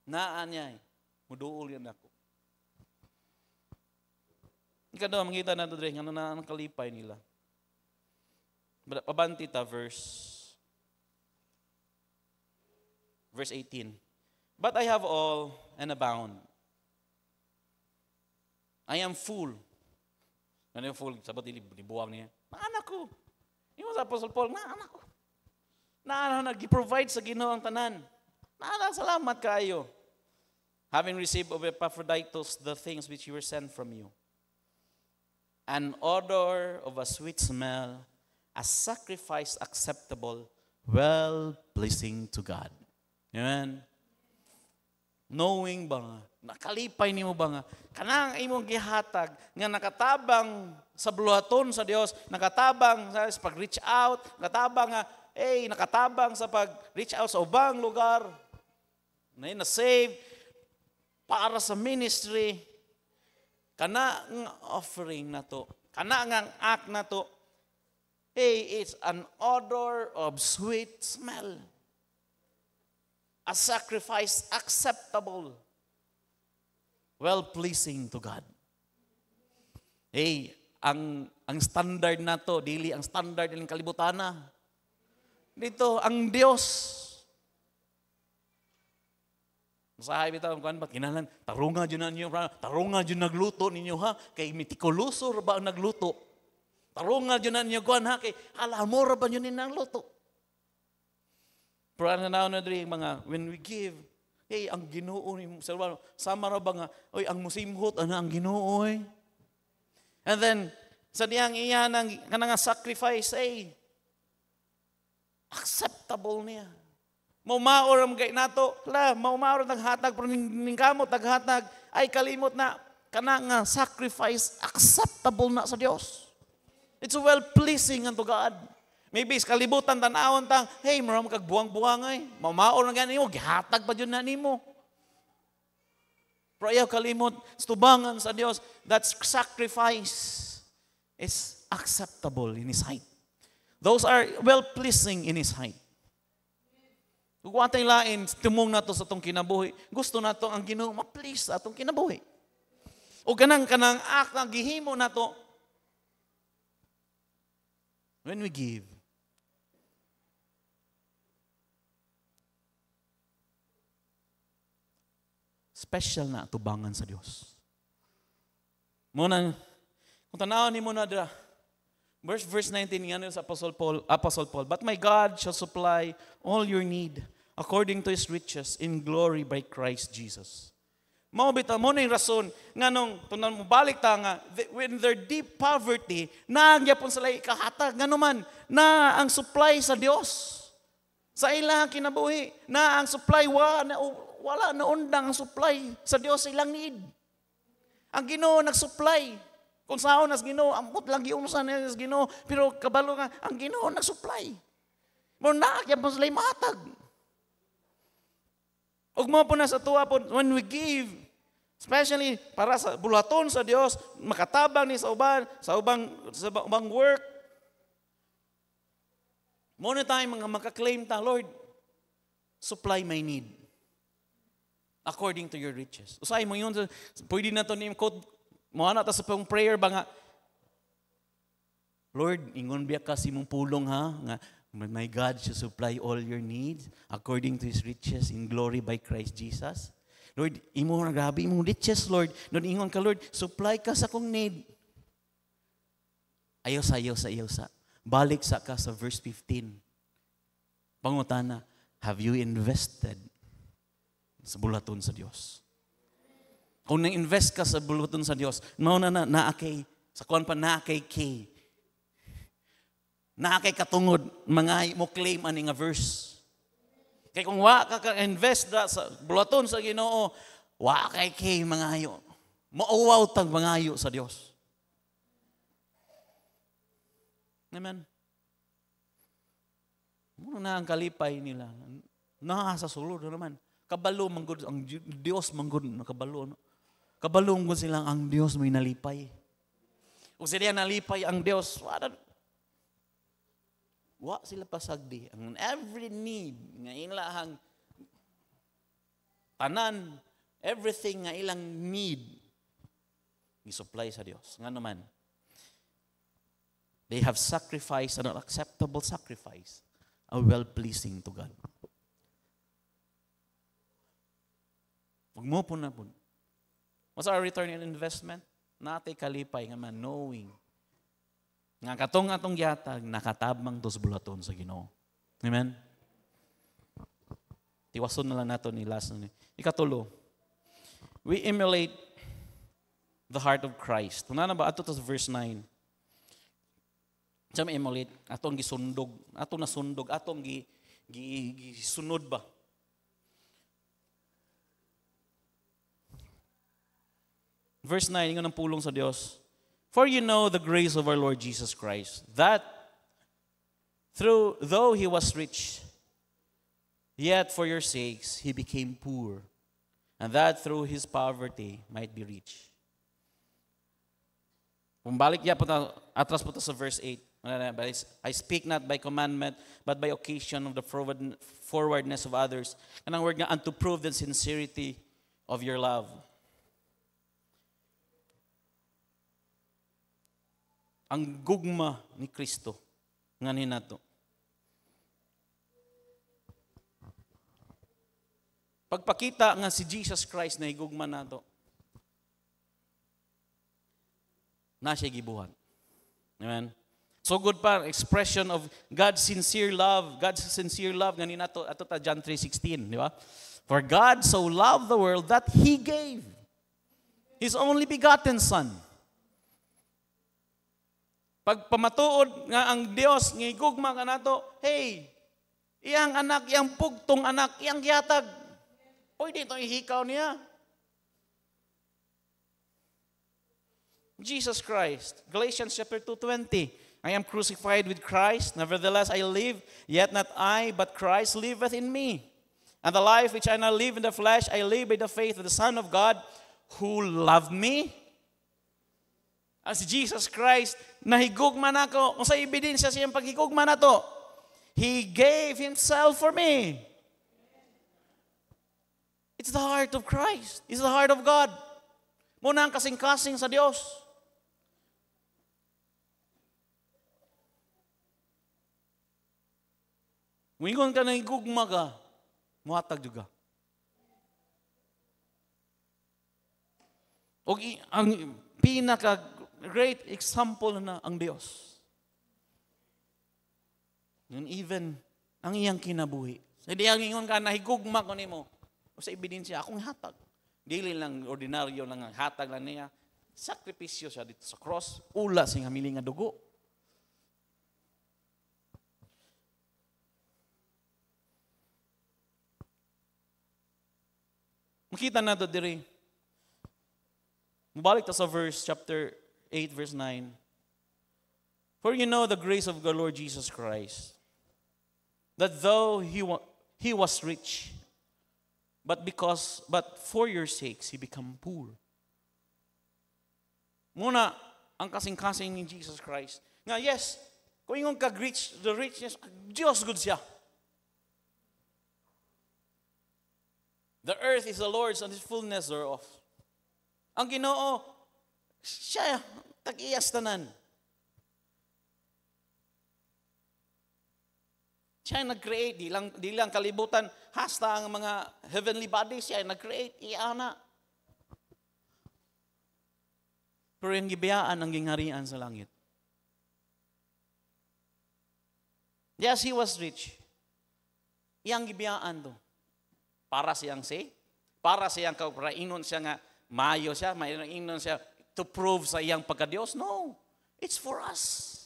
Naan niya eh. Muduol yan ako. Ikaw daw, makita na ito, Dre, ano na ang kalipay nila. Pabanti ta, verse, verse 18. But I have all and abound. I am full. Ano yung full? Sabat libuwag niya. Na anak ko. Yung sa Apostle Paul, na anak ko. Na ano, nag-provide sa ginoo ang tanan. Na salamat kayo. Having received of Epaphroditus the things which you were sent from you. An odor of a sweet smell a sacrifice acceptable, well-pleasing to God. Amen? Knowing ba nga, nakalipay mo ba nga, kanang imong gihatag nga nakatabang sa buluhaton sa Dios, nakatabang sa pag-reach out, nakatabang nga, eh, nakatabang sa pag-reach out sa ubang lugar, na na-save, para sa ministry, kana nga offering na to, kana ang act na to, Hey, it's an odor of sweet smell. A sacrifice acceptable, well pleasing to God. Hey, ang ang standard na to, dili ang standard ng kalibutan na. Dito, ang Diyos. Masahay bitaw ang kuan ba kinalan tarunga jud na ninyo tarunga jud nagluto ninyo ha kay mitikulusor ba ang nagluto Tarungal yun na niyo kuhan ha, kay alamura ba yun ang luto? Pero ano na na mga, when we give, hey, ang ginoo ni Salvador, sama ra ba nga, oy, ang musimhot, ano ang ginoo eh? And then, sa diyang iya ng kanang sacrifice, ay, acceptable niya. Maumaor ang gay na to, la, maumaor naghatag, pero ning kamot naghatag, ay kalimot na, kanang sacrifice, acceptable na sa Dios. It's well-pleasing unto God. Maybe is kalibutan, tanawon tang, hey, maram kag buwang-buwangay. Mamaon ang ganimo, gihatag pa dyan na nimo. Pero ayaw kalimot, stubangan sa Dios. That sacrifice is acceptable in His sight. Those are well-pleasing in His sight. Kung atay lain, tumong nato sa atong kinabuhi. Gusto nato ang Ginoo ma-please sa atong kinabuhi. O kanang kanang act na gihimo nato when we give. Special na tubangan sa Dios. Muna, kung tanawin ni mo dira, verse, verse 19 nga sa Apostle Paul, Apostle Paul, But my God shall supply all your need according to His riches in glory by Christ Jesus. Mao bitaw mo ning rason nganong tunan mo balik ta nga when their deep poverty na ang yapon sila ikahatag ngano man na ang supply sa Dios sa ilang kinabuhi na ang supply wa na wala na undang ang supply sa Dios ilang need. Ang Ginoo nag-supply kung saan nas Ginoo ambot lang giunsa na nas Ginoo pero kabalo nga ang Ginoo nag-supply. Mo na kay mo sila matag. Ug mo po na sa tuwa po when we give Especially para sa bulaton sa Dios, makatabang ni sa uban, sa ubang sa ubang work. Mo na tayo mga makaklaim ta, Lord, supply my need according to your riches. Usay mo yun, pwede na to ni quote mo ana ta sa pang prayer ba nga Lord, ingon biya kasi si mong pulong ha, nga my God shall supply all your needs according to His riches in glory by Christ Jesus. Lord, imo na grabe imong riches, Lord. Nun ingon ka, Lord, supply ka sa kong need. Ayaw sa, ayaw sa, ayaw sa. Balik sa ka sa verse 15. Pangutana, have you invested sa bulaton sa Dios? Kung na-invest ka sa bulaton sa Dios, mauna na na, naakay, sa kuan pa naakay kay. Naakay katungod, mga mo claim aning verse. Kaya kung wa ka ka-invest da sa bulaton sa Ginoo, wa kay kay mangayo. Mauwaw tag mangayo sa Dios. Amen. Muna na ang kalipay nila. Naa sa sulod na ano naman. Kabalo manggod, ang Dios manggod na kabalo. No? Kabalo manggod silang ang Dios may nalipay. Kung sila nalipay ang Dios, wala Wa sila pasagdi. Ang every need nga ilang tanan, everything nga ilang need, gisupply sa Dios. Nga naman, they have sacrificed an acceptable sacrifice, a well-pleasing to God. Huwag mo po na po. What's our return on investment? Nate kalipay nga man, knowing nga katong atong yatag, nakatabang to sa bulaton sa ginoo. Amen? Tiwason na lang nato ni last na Ikatulo, we emulate the heart of Christ. Tuna na ba? Ato sa verse 9. Siya emulate, atong gisundog, atong nasundog, atong gi, gi, gisunod ba? Verse 9, ingon ang pulong sa Dios. For you know the grace of our Lord Jesus Christ, that through though he was rich, yet for your sakes he became poor, and that through his poverty might be rich. Kung balik niya, punta, atras punta sa verse 8. I speak not by commandment, but by occasion of the forwardness of others. ang word nga, and to prove the sincerity of your love. ang gugma ni Kristo nganin nato. Pagpakita nga si Jesus Christ na higugma nato, na siya gibuhat. Amen? So good pa, expression of God's sincere love. God's sincere love, ganin nato, ato ta John 3.16, di ba? For God so loved the world that He gave His only begotten Son pag pamatuod nga ang Dios ngigugma kanato, hey, iyang anak, iyang pugtong anak, iyang yatag. Pwede itong ihikaw niya. Jesus Christ, Galatians chapter 2:20. I am crucified with Christ, nevertheless I live, yet not I, but Christ liveth in me. And the life which I now live in the flesh, I live by the faith of the Son of God, who loved me as Jesus Christ, nahigugma na ako. Kung sa ebidensya siyang paghigugma na to, He gave Himself for me. It's the heart of Christ. It's the heart of God. Muna ang kasing-kasing sa Diyos. Wingon ka ng higugma ka, muhatag juga. O ang pinaka great example na ang Diyos. Nun even ang iyang kinabuhi. Sa so, di ingon ka, nahigugma ko ni mo. O sa ebidensya, akong hatag. Dili lang ordinaryo lang ang hatag lang niya. Sakripisyo siya dito sa cross. Ula sing hamili nga dugo. Makita na ito diri. Mabalik ta sa verse chapter 8, verse 9. For you know the grace of the Lord Jesus Christ, that though he, wa- he was rich, but because but for your sakes he became poor. Muna ang kasing-kasing ni Jesus Christ. Nga yes, kung yung kag-rich, the richness, Diyos good siya. The earth is the Lord's and His fullness thereof. Ang ginoo, Siya, tag-iyas tanan. Siya ay nag-create, di lang, di lang kalibutan, hasta ang mga heavenly bodies, siya ay nag-create, iyana. Pero yung gibiyaan ang gingharian sa langit. Yes, he was rich. Iyang gibiyaan to. Para siyang say, para siyang inon siya nga, mayo siya, inon siya, to prove sa iyang pagka pagkadiyos. No. It's for us.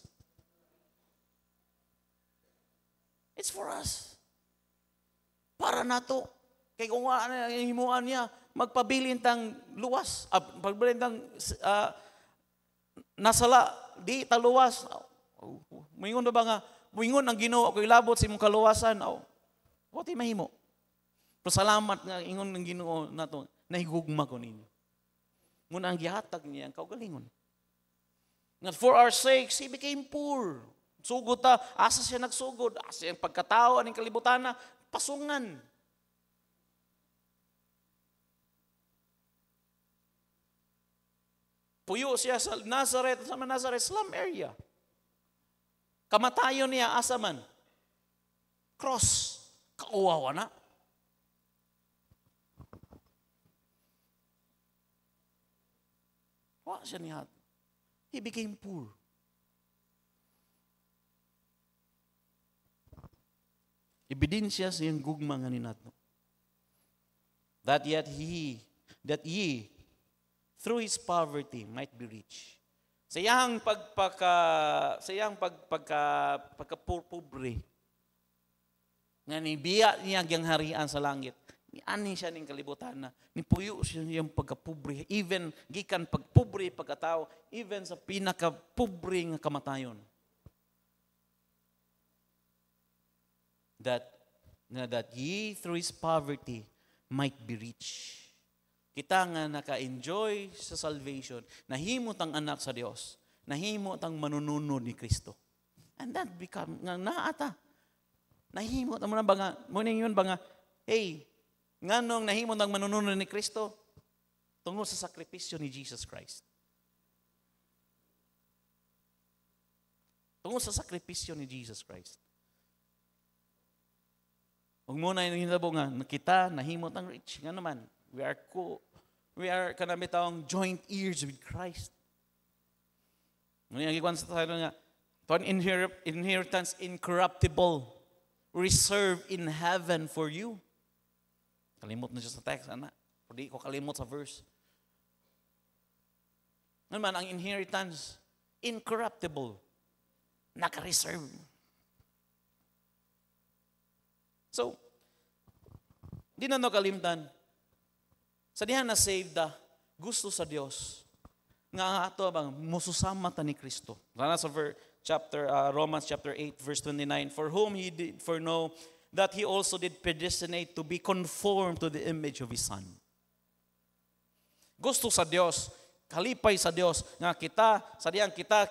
It's for us. Para na to. Kaya kung ano himuan niya, magpabilin tang luwas, uh, magpabilin tang uh, nasala, di taluwas. Oh, oh. Muingon na ba nga, muingon ang ginoo, ako ilabot sa imong kaluwasan. Oh. What mahimo? Pero salamat nga, ingon ng ginoo na to, nahigugma ko ninyo. Ngun ang gihatag niya ang kaugalingon. Nga for our sake, he became poor. Sugod ta, asa siya nagsugod, asa ang pagkatao, aning kalibutan na, pasungan. Puyo siya sa Nazareth, sa Nazareth slum area. Kamatayon niya, asa man? Cross. Kauwawa na. What shall he have? He became poor. Ebidensya siyang gugma nga ni nato. That yet he, that ye, through his poverty, might be rich. Sa iyang pagpaka, sa iyang pagpaka, pobre, nga biya niya ang harian sa langit, Ani siya ning kalibutan na puyo siya yung pagkapubre. Even gikan pagpubre pagkatao, even sa pinakapubre nga kamatayon. That na that ye through his poverty might be rich. Kita nga naka-enjoy sa salvation, nahimo tang anak sa Dios, nahimo tang manununod ni Kristo. And that become nga naata. nahimo ang mga nga, muning yun ba hey, Nganong nahimo ng manununod ni Kristo tungod sa sakripisyo ni Jesus Christ. Tungod sa sakripisyo ni Jesus Christ. Ug muna yung hinabo nga nakita nahimot ang rich nga naman. We are co we are kanami taong joint ears with Christ. Ngunit ang sa tayo nga Tuan inheritance incorruptible reserved in heaven for you. Kalimot na siya sa text, ana. O di ko kalimot sa verse. Naman, ano ang inheritance, incorruptible, naka-reserve. So, di na nakalimtan. kalimtan. Sa dihan na save da, gusto sa Dios nga ato bang mususama ta ni Kristo. Sana sa ver, chapter uh, Romans chapter 8 verse 29, for whom he did for foreknow, that he also did predestinate to be conformed to the image of his son. Gusto sa Dios, kalipay sa Dios nga kita sa diyang kita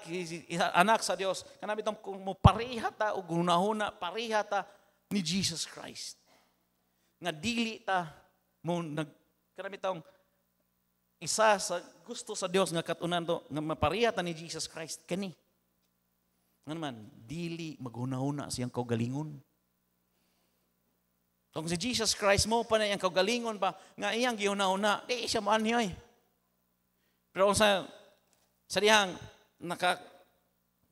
anak sa Dios kana bitong mo pareha ta og hunahuna pareha ta ni Jesus Christ nga dili ta mo nag kana bitong isa sa gusto sa Dios nga katunan to nga mapareha ta ni Jesus Christ kani nga man dili maghunahuna siyang kaugalingon kung si Jesus Christ mo pa na iyang kagalingon pa, nga iyang giuna-una, di siya maan niya eh. Pero sa, sa dihang, naka,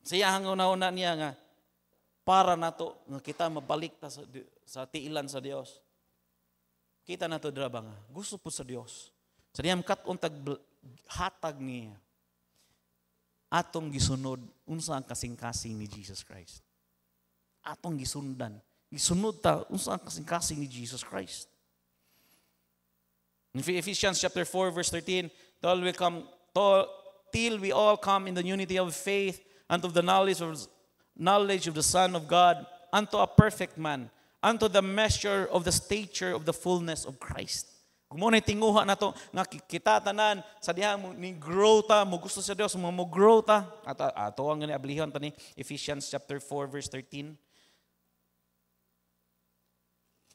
siyahang una-una niya nga, para na to, nga kita mabalik ta sa, sa tiilan sa Dios. Kita na to, draba nga, gusto po sa Dios. Sa dihang katong hatag niya, atong gisunod unsa ang kasing-kasing ni Jesus Christ. Atong gisundan Isunod ta, unsa ang kasing ni Jesus Christ. In Ephesians chapter 4 verse 13, till we come till, we all come in the unity of faith and of the knowledge of knowledge of the Son of God unto a perfect man, unto the measure of the stature of the fullness of Christ. Muna tinguha na to, nga tanan, sa diha mo, ni grow ta, mo gusto sa Dios, mo mo grow ta. At ato ang gani ablihan ta ni Ephesians chapter 4 verse 13.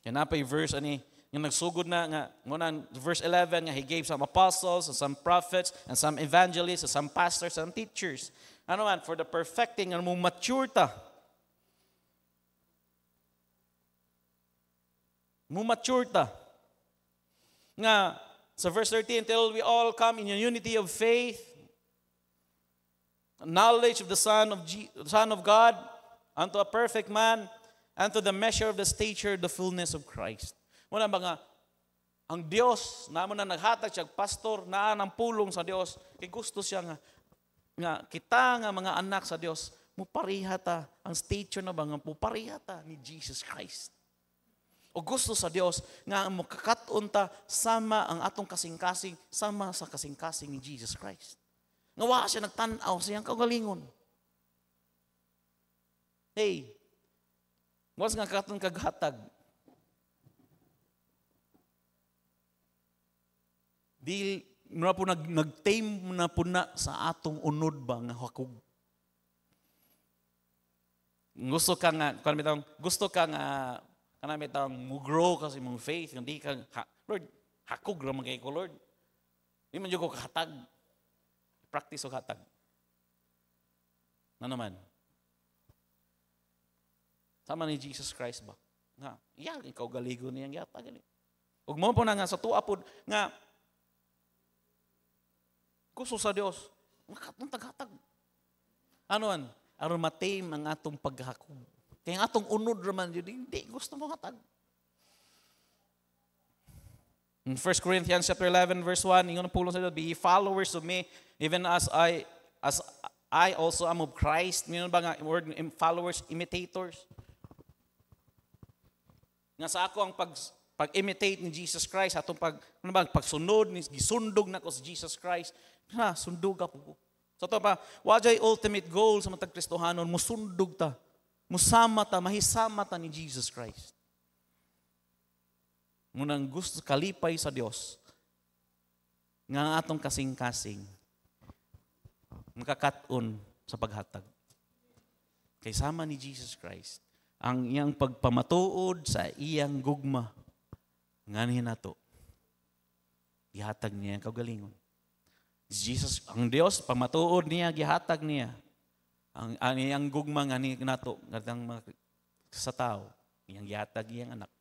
Yan napay verse ani nga nagsugod na nga muna verse 11 nga he gave some apostles and some prophets and some evangelists and some pastors and teachers. Ano man for the perfecting and mong mature ta. Mo mature ta. Nga sa so verse 13 until we all come in unity of faith knowledge of the son of G- son of God unto a perfect man and to the measure of the stature, the fullness of Christ. Muna ba nga, ang Diyos, namo na naghatag siya, pastor, naa ng pulong sa Dios, kay gusto siya nga, nga kita nga mga anak sa Dios, mupariha ta, ang stature na ba nga, mupariha ta ni Jesus Christ. O gusto sa Dios nga makakaton ta sama ang atong kasing-kasing sama sa kasing-kasing ni Jesus Christ. Nga wa siya nagtan-aw sa iyang kagalingon. Hey, mas nga katon kaghatag. Di na po nag, nag-tame na po na sa atong unod ba nga hakog. Gusto ka nga, kanami gusto ka nga, kanami tawang, grow kasi mong faith, hindi ka, ha, Lord, hakog ra kay ko, Lord. Hindi man ko kahatag. Practice ko katag. Na ano naman? Sama ni Jesus Christ ba? Nga, iya, ikaw galigo ang yata. Gani. Ug mo po na nga sa tuwa po, nga, gusto sa Dios, makatang Ano an? Aron matame ang atong paghakom. Kaya ang atong unod raman yun, hindi, gusto mo hatag. In 1 Corinthians chapter 11 verse 1, ingon ang pulong sa Dios, be followers of me even as I as I also am of Christ. Meron ba nga word followers, imitators? Nga sa ako ang pag pag-imitate ni Jesus Christ, atong pag, ano ba, pagsunod, ni, gisundog na ko sa Jesus Christ, na, sundog ako. So to pa, wajay ultimate goal sa matag Kristohanon, musundog ta, musama ta, mahisama ta ni Jesus Christ. Munang gusto kalipay sa Dios nga atong kasing-kasing makakaton sa paghatag. Kay sama ni Jesus Christ, ang iyang pagpamatuod sa iyang gugma. Ngani na to. Gihatag niya ang kagalingon. Jesus, ang Dios, pamatuod niya, gihatag niya. Ang, ang iyang gugma ngani na to, ng sa tao. Iyang gihatag iyang anak.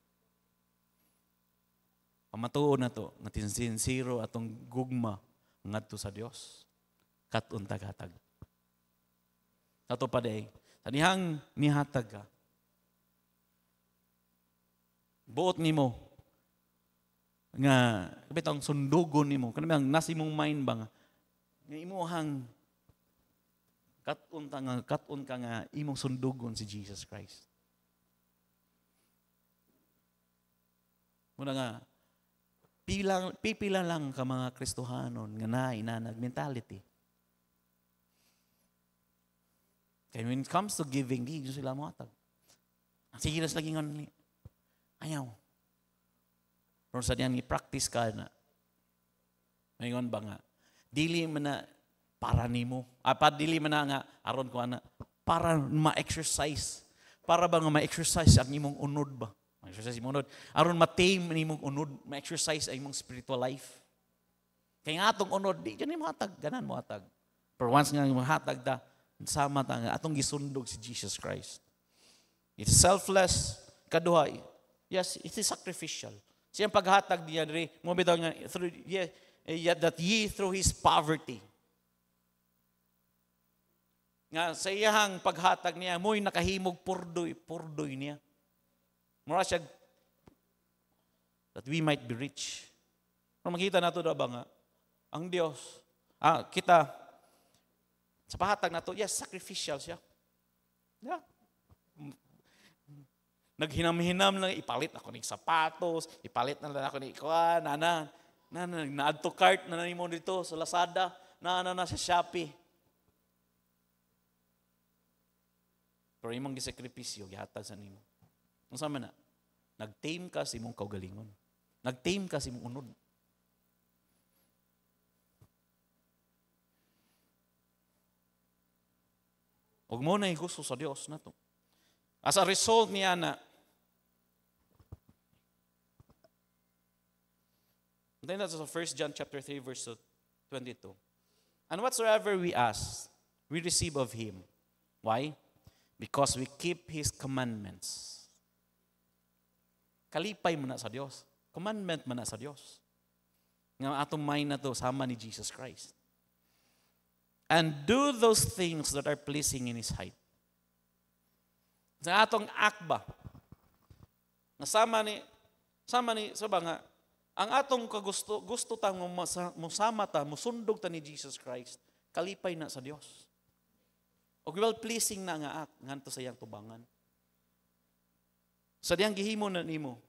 Pamatuod na to, nga tinsinsiro atong gugma ngadto sa Dios. Katuntagatag. Tato pa day, tanihang nihatag ka, buot nimo nga kapit ang sundugon nimo kanang ang nasa imong mind ba nga nga imuhang katun ta nga katon ka nga imong sundugon si Jesus Christ Muna nga, pila, pipila lang ka mga Kristohanon nga na inanag mentality. And when it comes to giving, di sila matag. Sige na sa lagingon Ayaw. Pero sa diyan, i-practice ka na. Ngayon ba nga? Dili man na para nimo. Ah, pa, dili man na nga, aron ko ana, para ma-exercise. Para ba nga ma-exercise ang imong unod ba? Ma-exercise imong unod. Aron ma-tame imong unod, ma-exercise ang imong spiritual life. Kaya nga atong unod, di dyan yung hatag, ganan mo hatag. Pero once nga yung hatag da, sama ta nga, atong gisundog si Jesus Christ. It's selfless, kaduhay, Yes, it is sacrificial. Siyang paghatag niya rin, mumitaw niya, through, yeah, that ye through his poverty. Nga sa iyahang paghatag niya, mo'y nakahimog purdoy, purdoy niya. Mura siya, that we might be rich. Kung makita na ito ba nga, ang Diyos, ah, kita, sa pahatag na ito, yes, sacrificial siya. Yeah. Naghinam-hinam lang, ipalit ako ng sapatos, ipalit na lang ako ng ikaw, ah, na na, na na, na to cart, na na mo dito sa Lazada, na na na sa Shopee. Pero imong gisakripisyo, gihatag sa nimo. Ang sama na, nagtame ka sa imong kaugalingon. Nagtame ka sa imong unod. Huwag mo na gusto sa Dios na to. As a result niya na, Punta natin sa 1 John chapter 3 verse 22. And whatsoever we ask, we receive of Him. Why? Because we keep His commandments. Kalipay mo na sa Dios. Commandment mo na sa Dios. Nga atong mind na to, sama ni Jesus Christ. And do those things that are pleasing in His sight. Sa atong akba, nasama ni, sama ni, sabang so nga, ang atong kagusto, gusto ta nga musama ta, musundog ta ni Jesus Christ, kalipay na sa Dios. Og well-pleasing na nga ak, nganto sa iyang tubangan. Sa diyang gihimo na nimo,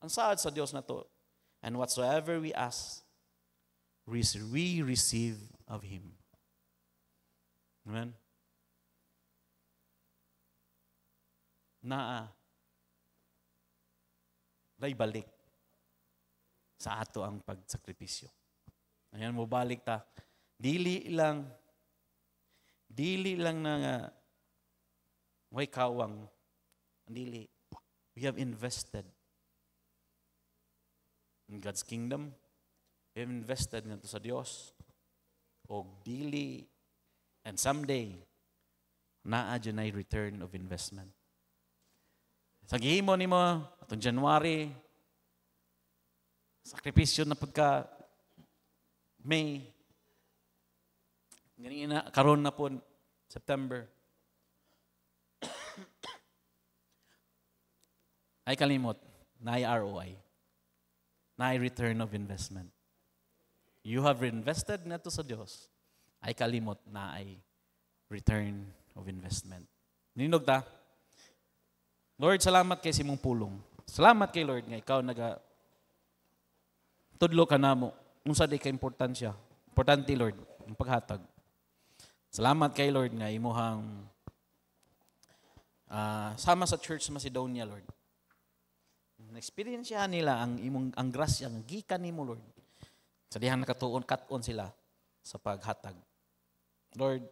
ang saad sa Dios na to, and whatsoever we ask, we receive of Him. Amen? Naa, naibalik sa ato ang pagsakripisyo. Ayan mo balik ta. Dili lang dili lang na nga way kawang dili. We have invested in God's kingdom. We have invested nito sa Dios. Og dili and someday naa na return of investment. Sa gihimo mo, atong January sakripisyon na pagka May. Ganyan na, karon na po, September. <coughs> Ay kalimot, na ROI. Na return of investment. You have invested neto to sa Dios. Ay kalimot na ay return of investment. Ninog ta. Lord, salamat kay simong pulong. Salamat kay Lord nga ikaw naga tudlo ka namo. Unsa di ka importansya? Importante Lord, ang paghatag. Salamat kay Lord nga imuhang uh, sama sa church sa Macedonia Lord. Na-experience nila ang imong ang grasya nga gikan nimo Lord. Sa dihang nakatuon kat-on sila sa paghatag. Lord,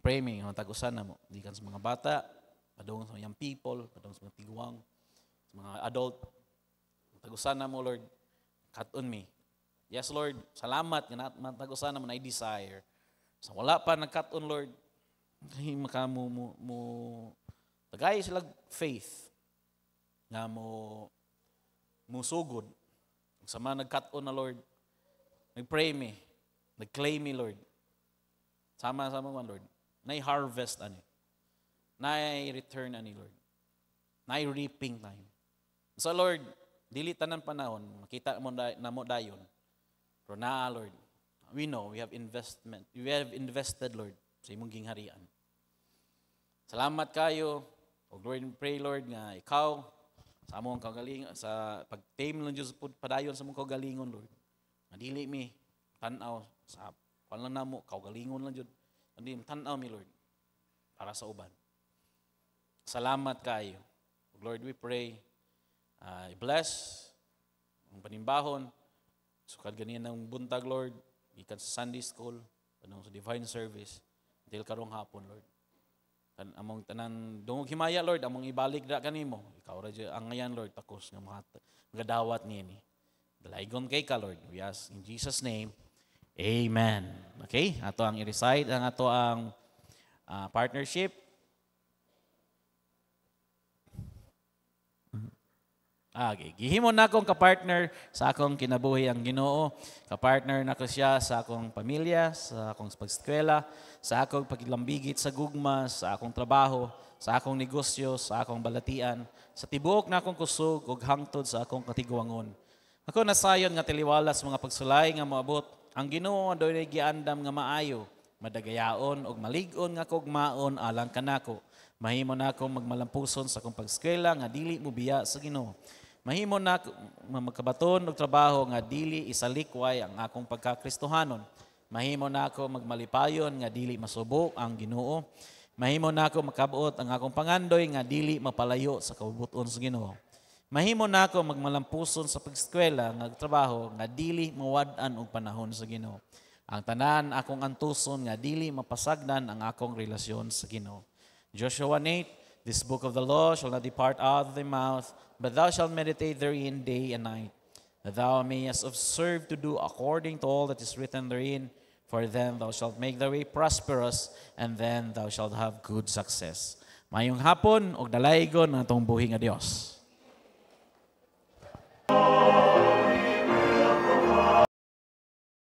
pray me, ang tag-usan na mo. Gikan sa mga bata, padung sa young people, padung sa mga tiguang, sa mga adult. Tag-usan na mo, Lord cut on me. Yes, Lord, salamat nga matag-usa na I desire. Sa so, wala pa nag-cut on, Lord, kay makamu mo, mo tagay sila faith nga mo musugod. Sa mga nag-cut on na Lord, nag-pray me, nag-claim me, Lord. Sama-sama man, Lord. Na-harvest ani. Na-return ani, Lord. Na-reaping time. So, Lord, dili tanan panahon makita mo na mo dayon pero naa Lord we know we have investment we have invested Lord sa imong gingharian salamat kayo og Lord pray Lord nga ikaw sa among kagaling sa pagtame lang Dios pud padayon sa among kagalingon Lord nga dili mi tan-aw sa kwan lang namo kagalingon lang Dios hindi tan-aw mi Lord para sa uban salamat kayo Lord we pray Uh, i-bless ang panimbahon. Sukad ganin ng buntag, Lord. Ikan sa Sunday school, kanong sa divine service, dahil karong hapon, Lord. Tan among tanan dungog himaya Lord among ibalik ra kanimo ikaw ra ang ngayon Lord takos nga mga gadawat niini dalaigon kay ka Lord we ask in Jesus name amen okay ato ang i-recite ang ato ang uh, partnership agi. Gihimo na akong kapartner sa akong kinabuhi ang Ginoo. Kapartner na ko siya sa akong pamilya, sa akong pagskwela, sa akong paglambigit sa gugma, sa akong trabaho, sa akong negosyo, sa akong balatian, sa tibuok na akong kusog ug hangtod sa akong katiguangon. Ako nasayon nga tiliwalas mga pagsulay nga moabot ang Ginoo adunay giandam nga maayo, madagayaon ug malig-on nga kugmaon alang kanako. Mahimo na akong magmalampuson sa akong pagskwela nga dili mo biya sa Ginoo. Mahimo na magkabaton og trabaho nga dili isalikway ang akong pagkakristohanon. Mahimo na ako magmalipayon nga dili masubo ang Ginoo. Mahimo na ako makabuot ang akong pangandoy nga dili mapalayo sa kabubuton sa Ginoo. Mahimo na ako magmalampuson sa pagskwela nga trabaho nga dili mawad-an og panahon sa Ginoo. Ang tanan akong antuson nga dili mapasagdan ang akong relasyon sa Ginoo. Joshua 8, This book of the law shall not depart out of thy mouth, But thou shalt meditate therein day and night, that thou mayest observe to do according to all that is written therein. For then thou shalt make thy way prosperous, and then thou shalt have good success. Mayong hapon, og dalaigon na buhing a Dios. Oh.